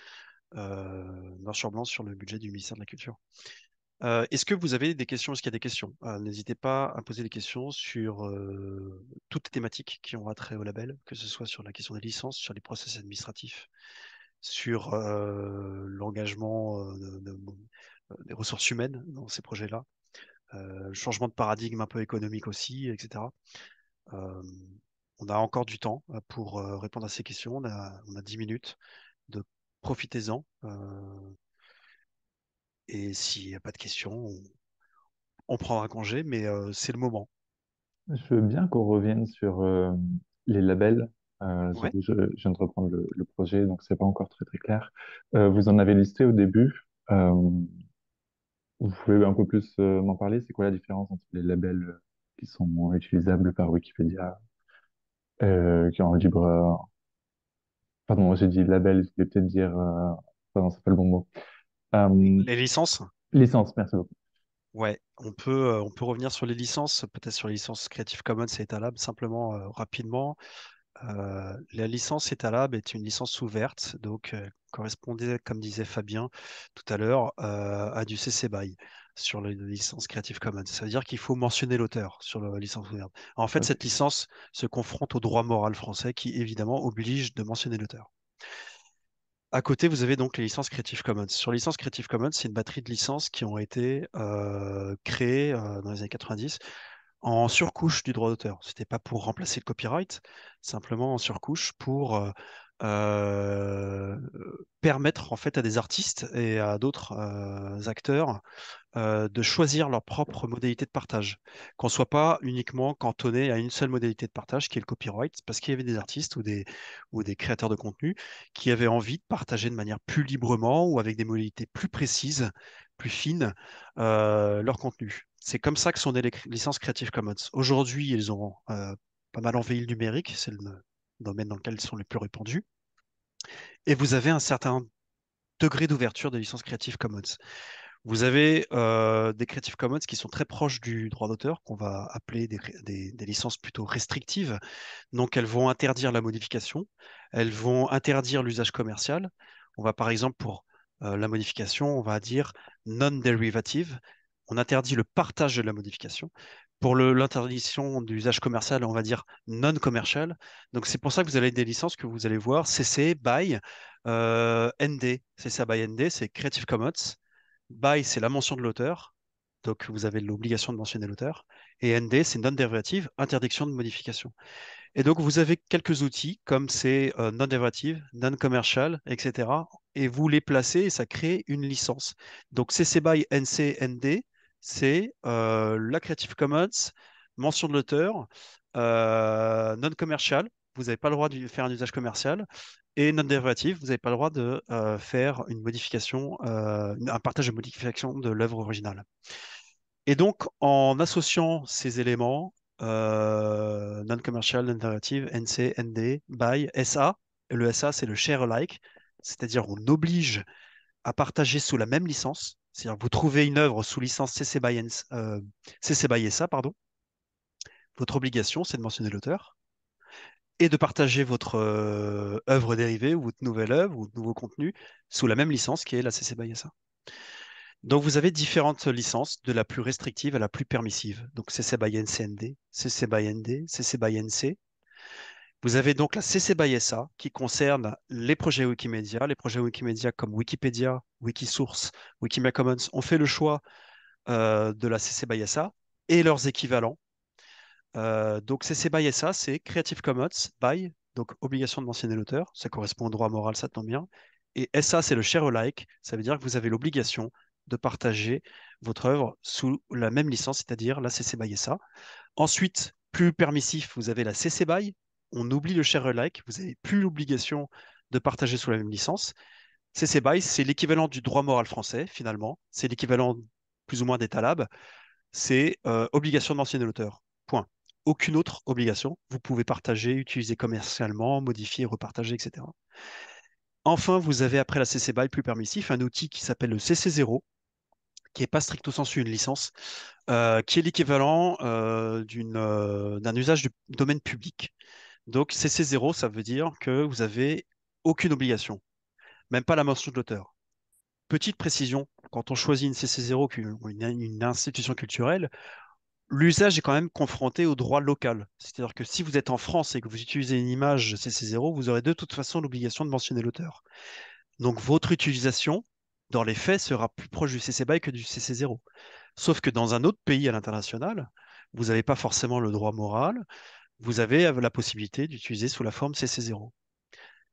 noir sur blanc sur le budget du ministère de la Culture. Est-ce que vous avez des questions Est-ce qu'il y a des questions ah, N'hésitez pas à poser des questions sur toutes les thématiques qui ont attrait au label, que ce soit sur la question des licences, sur les process administratifs, sur l'engagement des ressources humaines dans ces projets-là, le changement de paradigme un peu économique aussi, etc. on a encore du temps pour répondre à ces questions. On a, on 10 minutes. Profitez-en et s'il n'y a pas de questions, on, on prendra congé, mais euh, c'est le moment. Je veux bien qu'on revienne sur euh, les labels. Euh, je, viens de reprendre le, projet, donc c'est pas encore très très clair. vous en avez listé au début. vous pouvez un peu plus m'en parler. C'est quoi la différence entre les labels qui sont utilisables par Wikipédia, qui ont un libre. Pardon, j'ai dit label, je voulais peut-être dire. Pardon, n'est pas le bon mot. Euh, les licences Licences, merci Ouais, on peut, euh, on peut revenir sur les licences, peut-être sur les licences Creative Commons et Etalab, simplement euh, rapidement. la licence Etalab est une licence ouverte, donc correspondait, comme disait Fabien tout à l'heure, à du CC BY sur les licence Creative Commons. Ça veut dire qu'il faut mentionner l'auteur sur la licence ouverte. En fait, cette licence se confronte au droit moral français qui, évidemment, oblige de mentionner l'auteur. À côté, vous avez donc les licences Creative Commons. Sur les licences Creative Commons, c'est une batterie de licences qui ont été euh, créées euh, dans les années 90 en surcouche du droit d'auteur. C'était pas pour remplacer le copyright, simplement en surcouche pour euh, euh, permettre en fait à des artistes et à d'autres euh, acteurs de choisir leur propre modalité de partage, qu'on ne soit pas uniquement cantonné à une seule modalité de partage qui est le copyright, parce qu'il y avait des artistes ou des, ou des créateurs de contenu qui avaient envie de partager de manière plus librement ou avec des modalités plus précises, plus fines, leur contenu. C'est comme ça que sont les licences Creative Commons. Aujourd'hui, ils ont euh, pas mal envahi le numérique, c'est le domaine dans lequel ils sont les plus répandus. Et vous avez un certain degré d'ouverture des licences Creative Commons. Vous avez euh, des Creative Commons qui sont très proches du droit d'auteur, qu'on va appeler des, licences plutôt restrictives. Donc, elles vont interdire la modification, elles vont interdire l'usage commercial. On va, par exemple, pour euh, la modification, on va dire non derivative », on interdit le partage de la modification. Pour l'interdiction d'usage commercial, on va dire non commercial. Donc c'est pour ça que vous avez des licences que vous allez voir CC, BY, euh, ND. CC BY ND, c'est Creative Commons. BY, c'est la mention de l'auteur. Donc vous avez l'obligation de mentionner l'auteur. Et ND, c'est non-dérivative, interdiction de modification. Et donc vous avez quelques outils comme c'est euh, non-dérivative, non-commercial, etc. Et vous les placez et ça crée une licence. Donc CC BY NC ND, c'est euh, la Creative Commons, mention de l'auteur, euh, non commercial, vous n'avez pas le droit de faire un usage commercial, et non dérivatif, vous n'avez pas le droit de euh, faire une modification, un partage de modification de l'œuvre originale. Et donc, en associant ces éléments, non-commercial, non-derivative, NC, ND, BY, SA. Le SA, c'est le share alike, c'est-à-dire on oblige à partager sous la même licence c'est-à-dire vous trouvez une œuvre sous licence CC by, SA, euh, e pardon. Votre obligation, c'est de mentionner l'auteur et de partager votre euh, œuvre dérivée ou votre nouvelle œuvre ou votre nouveau contenu sous la même licence qui est la CC by e SA. Donc vous avez différentes licences, de la plus restrictive à la plus permissive. Donc CC by NCND, CC by ND, CC by NC, vous avez donc la CC by SA qui concerne les projets Wikimedia, les projets Wikimedia comme Wikipédia, Wikisource, Wikimedia Commons ont fait le choix euh, de la CC by SA et leurs équivalents. Euh, donc CC by SA, c'est Creative Commons by, donc obligation de mentionner l'auteur, ça correspond au droit moral, ça tombe bien. Et SA, c'est le share alike, ça veut dire que vous avez l'obligation de partager votre œuvre sous la même licence, c'est-à-dire la CC by SA. Ensuite, plus permissif, vous avez la CC BY, on oublie le share alike, vous n'avez plus l'obligation de partager sous la même licence. CC BY, c'est l'équivalent du droit moral français, finalement. C'est l'équivalent plus ou moins des C'est euh, obligation de l'auteur. Point. Aucune autre obligation. Vous pouvez partager, utiliser commercialement, modifier, repartager, etc. Enfin, vous avez après la CC BY plus permissif un outil qui s'appelle le CC0, qui n'est pas stricto sensu une licence, euh, qui est l'équivalent euh, d'un usage du domaine public. Donc CC0, ça veut dire que vous n'avez aucune obligation, même pas la mention de l'auteur. Petite précision, quand on choisit une CC0, une, une institution culturelle, l'usage est quand même confronté au droit local. C'est-à-dire que si vous êtes en France et que vous utilisez une image CC0, vous aurez de toute façon l'obligation de mentionner l'auteur. Donc votre utilisation, dans les faits, sera plus proche du CC BY que du CC0. Sauf que dans un autre pays à l'international, vous n'avez pas forcément le droit moral, vous avez euh, la possibilité d'utiliser sous la forme CC0.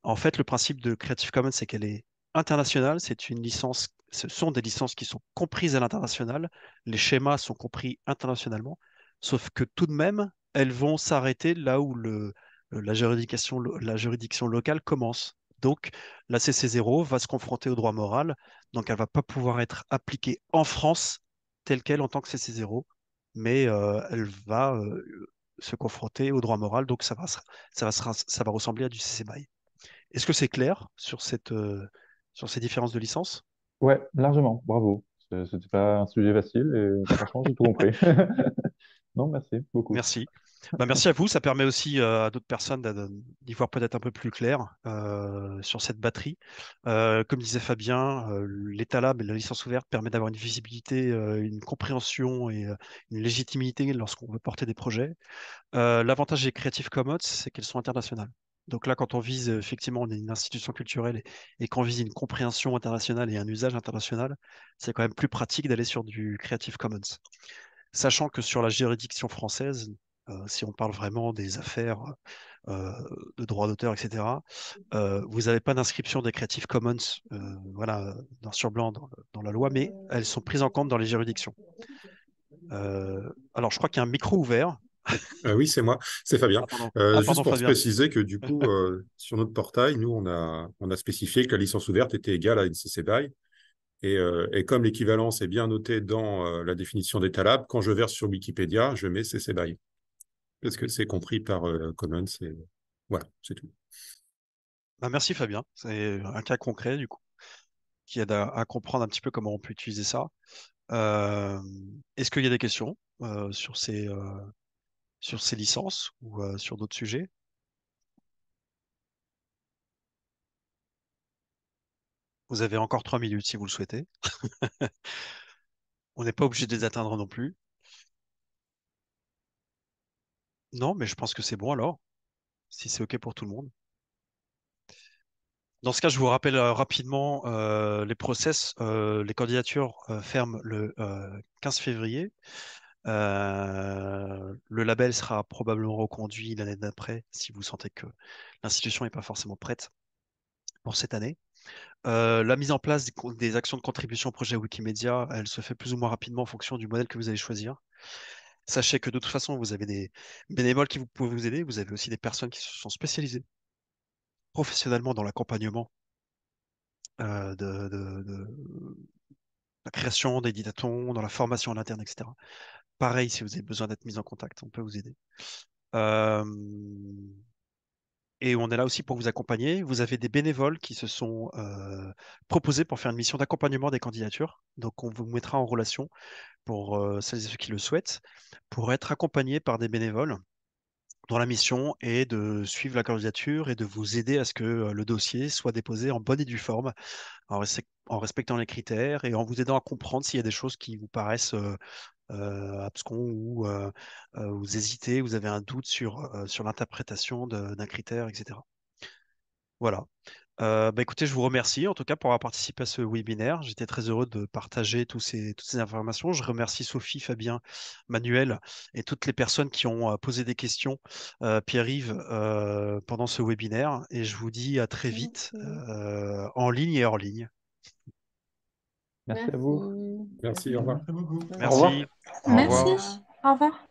En fait, le principe de Creative Commons, c'est qu'elle est internationale, c'est une licence, ce sont des licences qui sont comprises à l'international, les schémas sont compris internationalement, sauf que tout de même, elles vont s'arrêter là où euh, la, juridiction, locale commence. Donc, la CC0 va se confronter au droit moral, donc elle ne va pas pouvoir être appliquée en France telle qu'elle en tant que CC0, mais euh, elle va se confronter au droit moral. Donc ça va, ça ça va ressembler à du CC Est-ce que c'est clair sur, cette, euh, sur ces différences de licence Ouais, largement. Bravo. C'était pas un sujet facile et franchement, j'ai tout compris. <laughs> non, merci beaucoup. Merci. Bah, merci à vous. Ça permet aussi euh, à d'autres personnes d'y voir peut-être un peu plus clair euh, sur cette batterie. Euh, comme disait Fabien, l'état et la licence ouverte permet d'avoir une visibilité, une compréhension et une légitimité lorsqu'on veut porter des projets. L'avantage des Creative Commons, c'est qu'elles sont internationales. Donc là, quand on vise effectivement on est une institution culturelle et qu'on vise une compréhension internationale et un usage international, c'est quand même plus pratique d'aller sur du Creative Commons sachant que sur la juridiction française, euh, si on parle vraiment des affaires euh, de droit d'auteur, etc., mmh. euh, vous n'avez pas d'inscription des Creative Commons voilà, dans sur blanc dans, la loi, mais elles sont prises en compte dans les juridictions. alors, je crois qu'il y a un micro ouvert. Ah oui, c'est moi, c'est Fabien. Ah, ah, juste pour préciser que du <laughs> coup, sur notre portail, nous, on a, on a spécifié que la licence ouverte était égale à une CC BY. Et, comme l'équivalence est bien notée dans la définition d'état lab, quand je verse sur Wikipédia, je mets CC BY parce que c'est compris par euh, Commons. Euh, voilà, c'est tout. Bah, merci Fabien. C'est un cas concret du coup qui aide à, comprendre un petit peu comment on peut utiliser ça. Euh, est-ce qu'il y a des questions sur, ces, sur ces licences ou sur d'autres sujets Vous avez encore trois minutes si vous le souhaitez. <laughs> on n'est pas obligé de les atteindre non plus. Non, mais je pense que c'est bon alors, si c'est OK pour tout le monde. Dans ce cas, je vous rappelle euh, rapidement euh, les process. Euh, les candidatures ferment le 15 février. le label sera probablement reconduit l'année d'après si vous sentez que l'institution n'est pas forcément prête pour cette année. la mise en place des, actions de contribution au projet Wikimedia, elle se fait plus ou moins rapidement en fonction du modèle que vous allez choisir. Sachez que de toute façon, vous avez des bénévoles qui vous, peuvent vous aider, vous avez aussi des personnes qui se sont spécialisées professionnellement dans l'accompagnement euh, de, la création des didatons, dans la formation en interne, etc. Pareil, si vous avez besoin d'être mis en contact, on peut vous aider. Euh, et on est là aussi pour vous accompagner. Vous avez des bénévoles qui se sont euh, proposés pour faire une mission d'accompagnement des candidatures. Donc, on vous mettra en relation pour euh, celles et ceux qui le souhaitent, pour être accompagnés par des bénévoles dont la mission est de suivre la candidature et de vous aider à ce que euh, le dossier soit déposé en bonne et due forme, en, respectant les critères et en vous aidant à comprendre s'il y a des choses qui vous paraissent euh, abscons ou euh, euh, vous hésitez, vous avez un doute sur, sur l'interprétation d'un critère, etc. Voilà. Bah, écoutez, je vous remercie en tout cas pour avoir participé à ce webinaire. J'étais très heureux de partager toutes ces informations. Je remercie Sophie, Fabien, Manuel et toutes les personnes qui ont posé des questions, Pierre-Yves, pendant ce webinaire. Et je vous dis à très vite en ligne et hors ligne. Merci, à vous. Merci, Merci. Merci. Au revoir. Merci. Au revoir.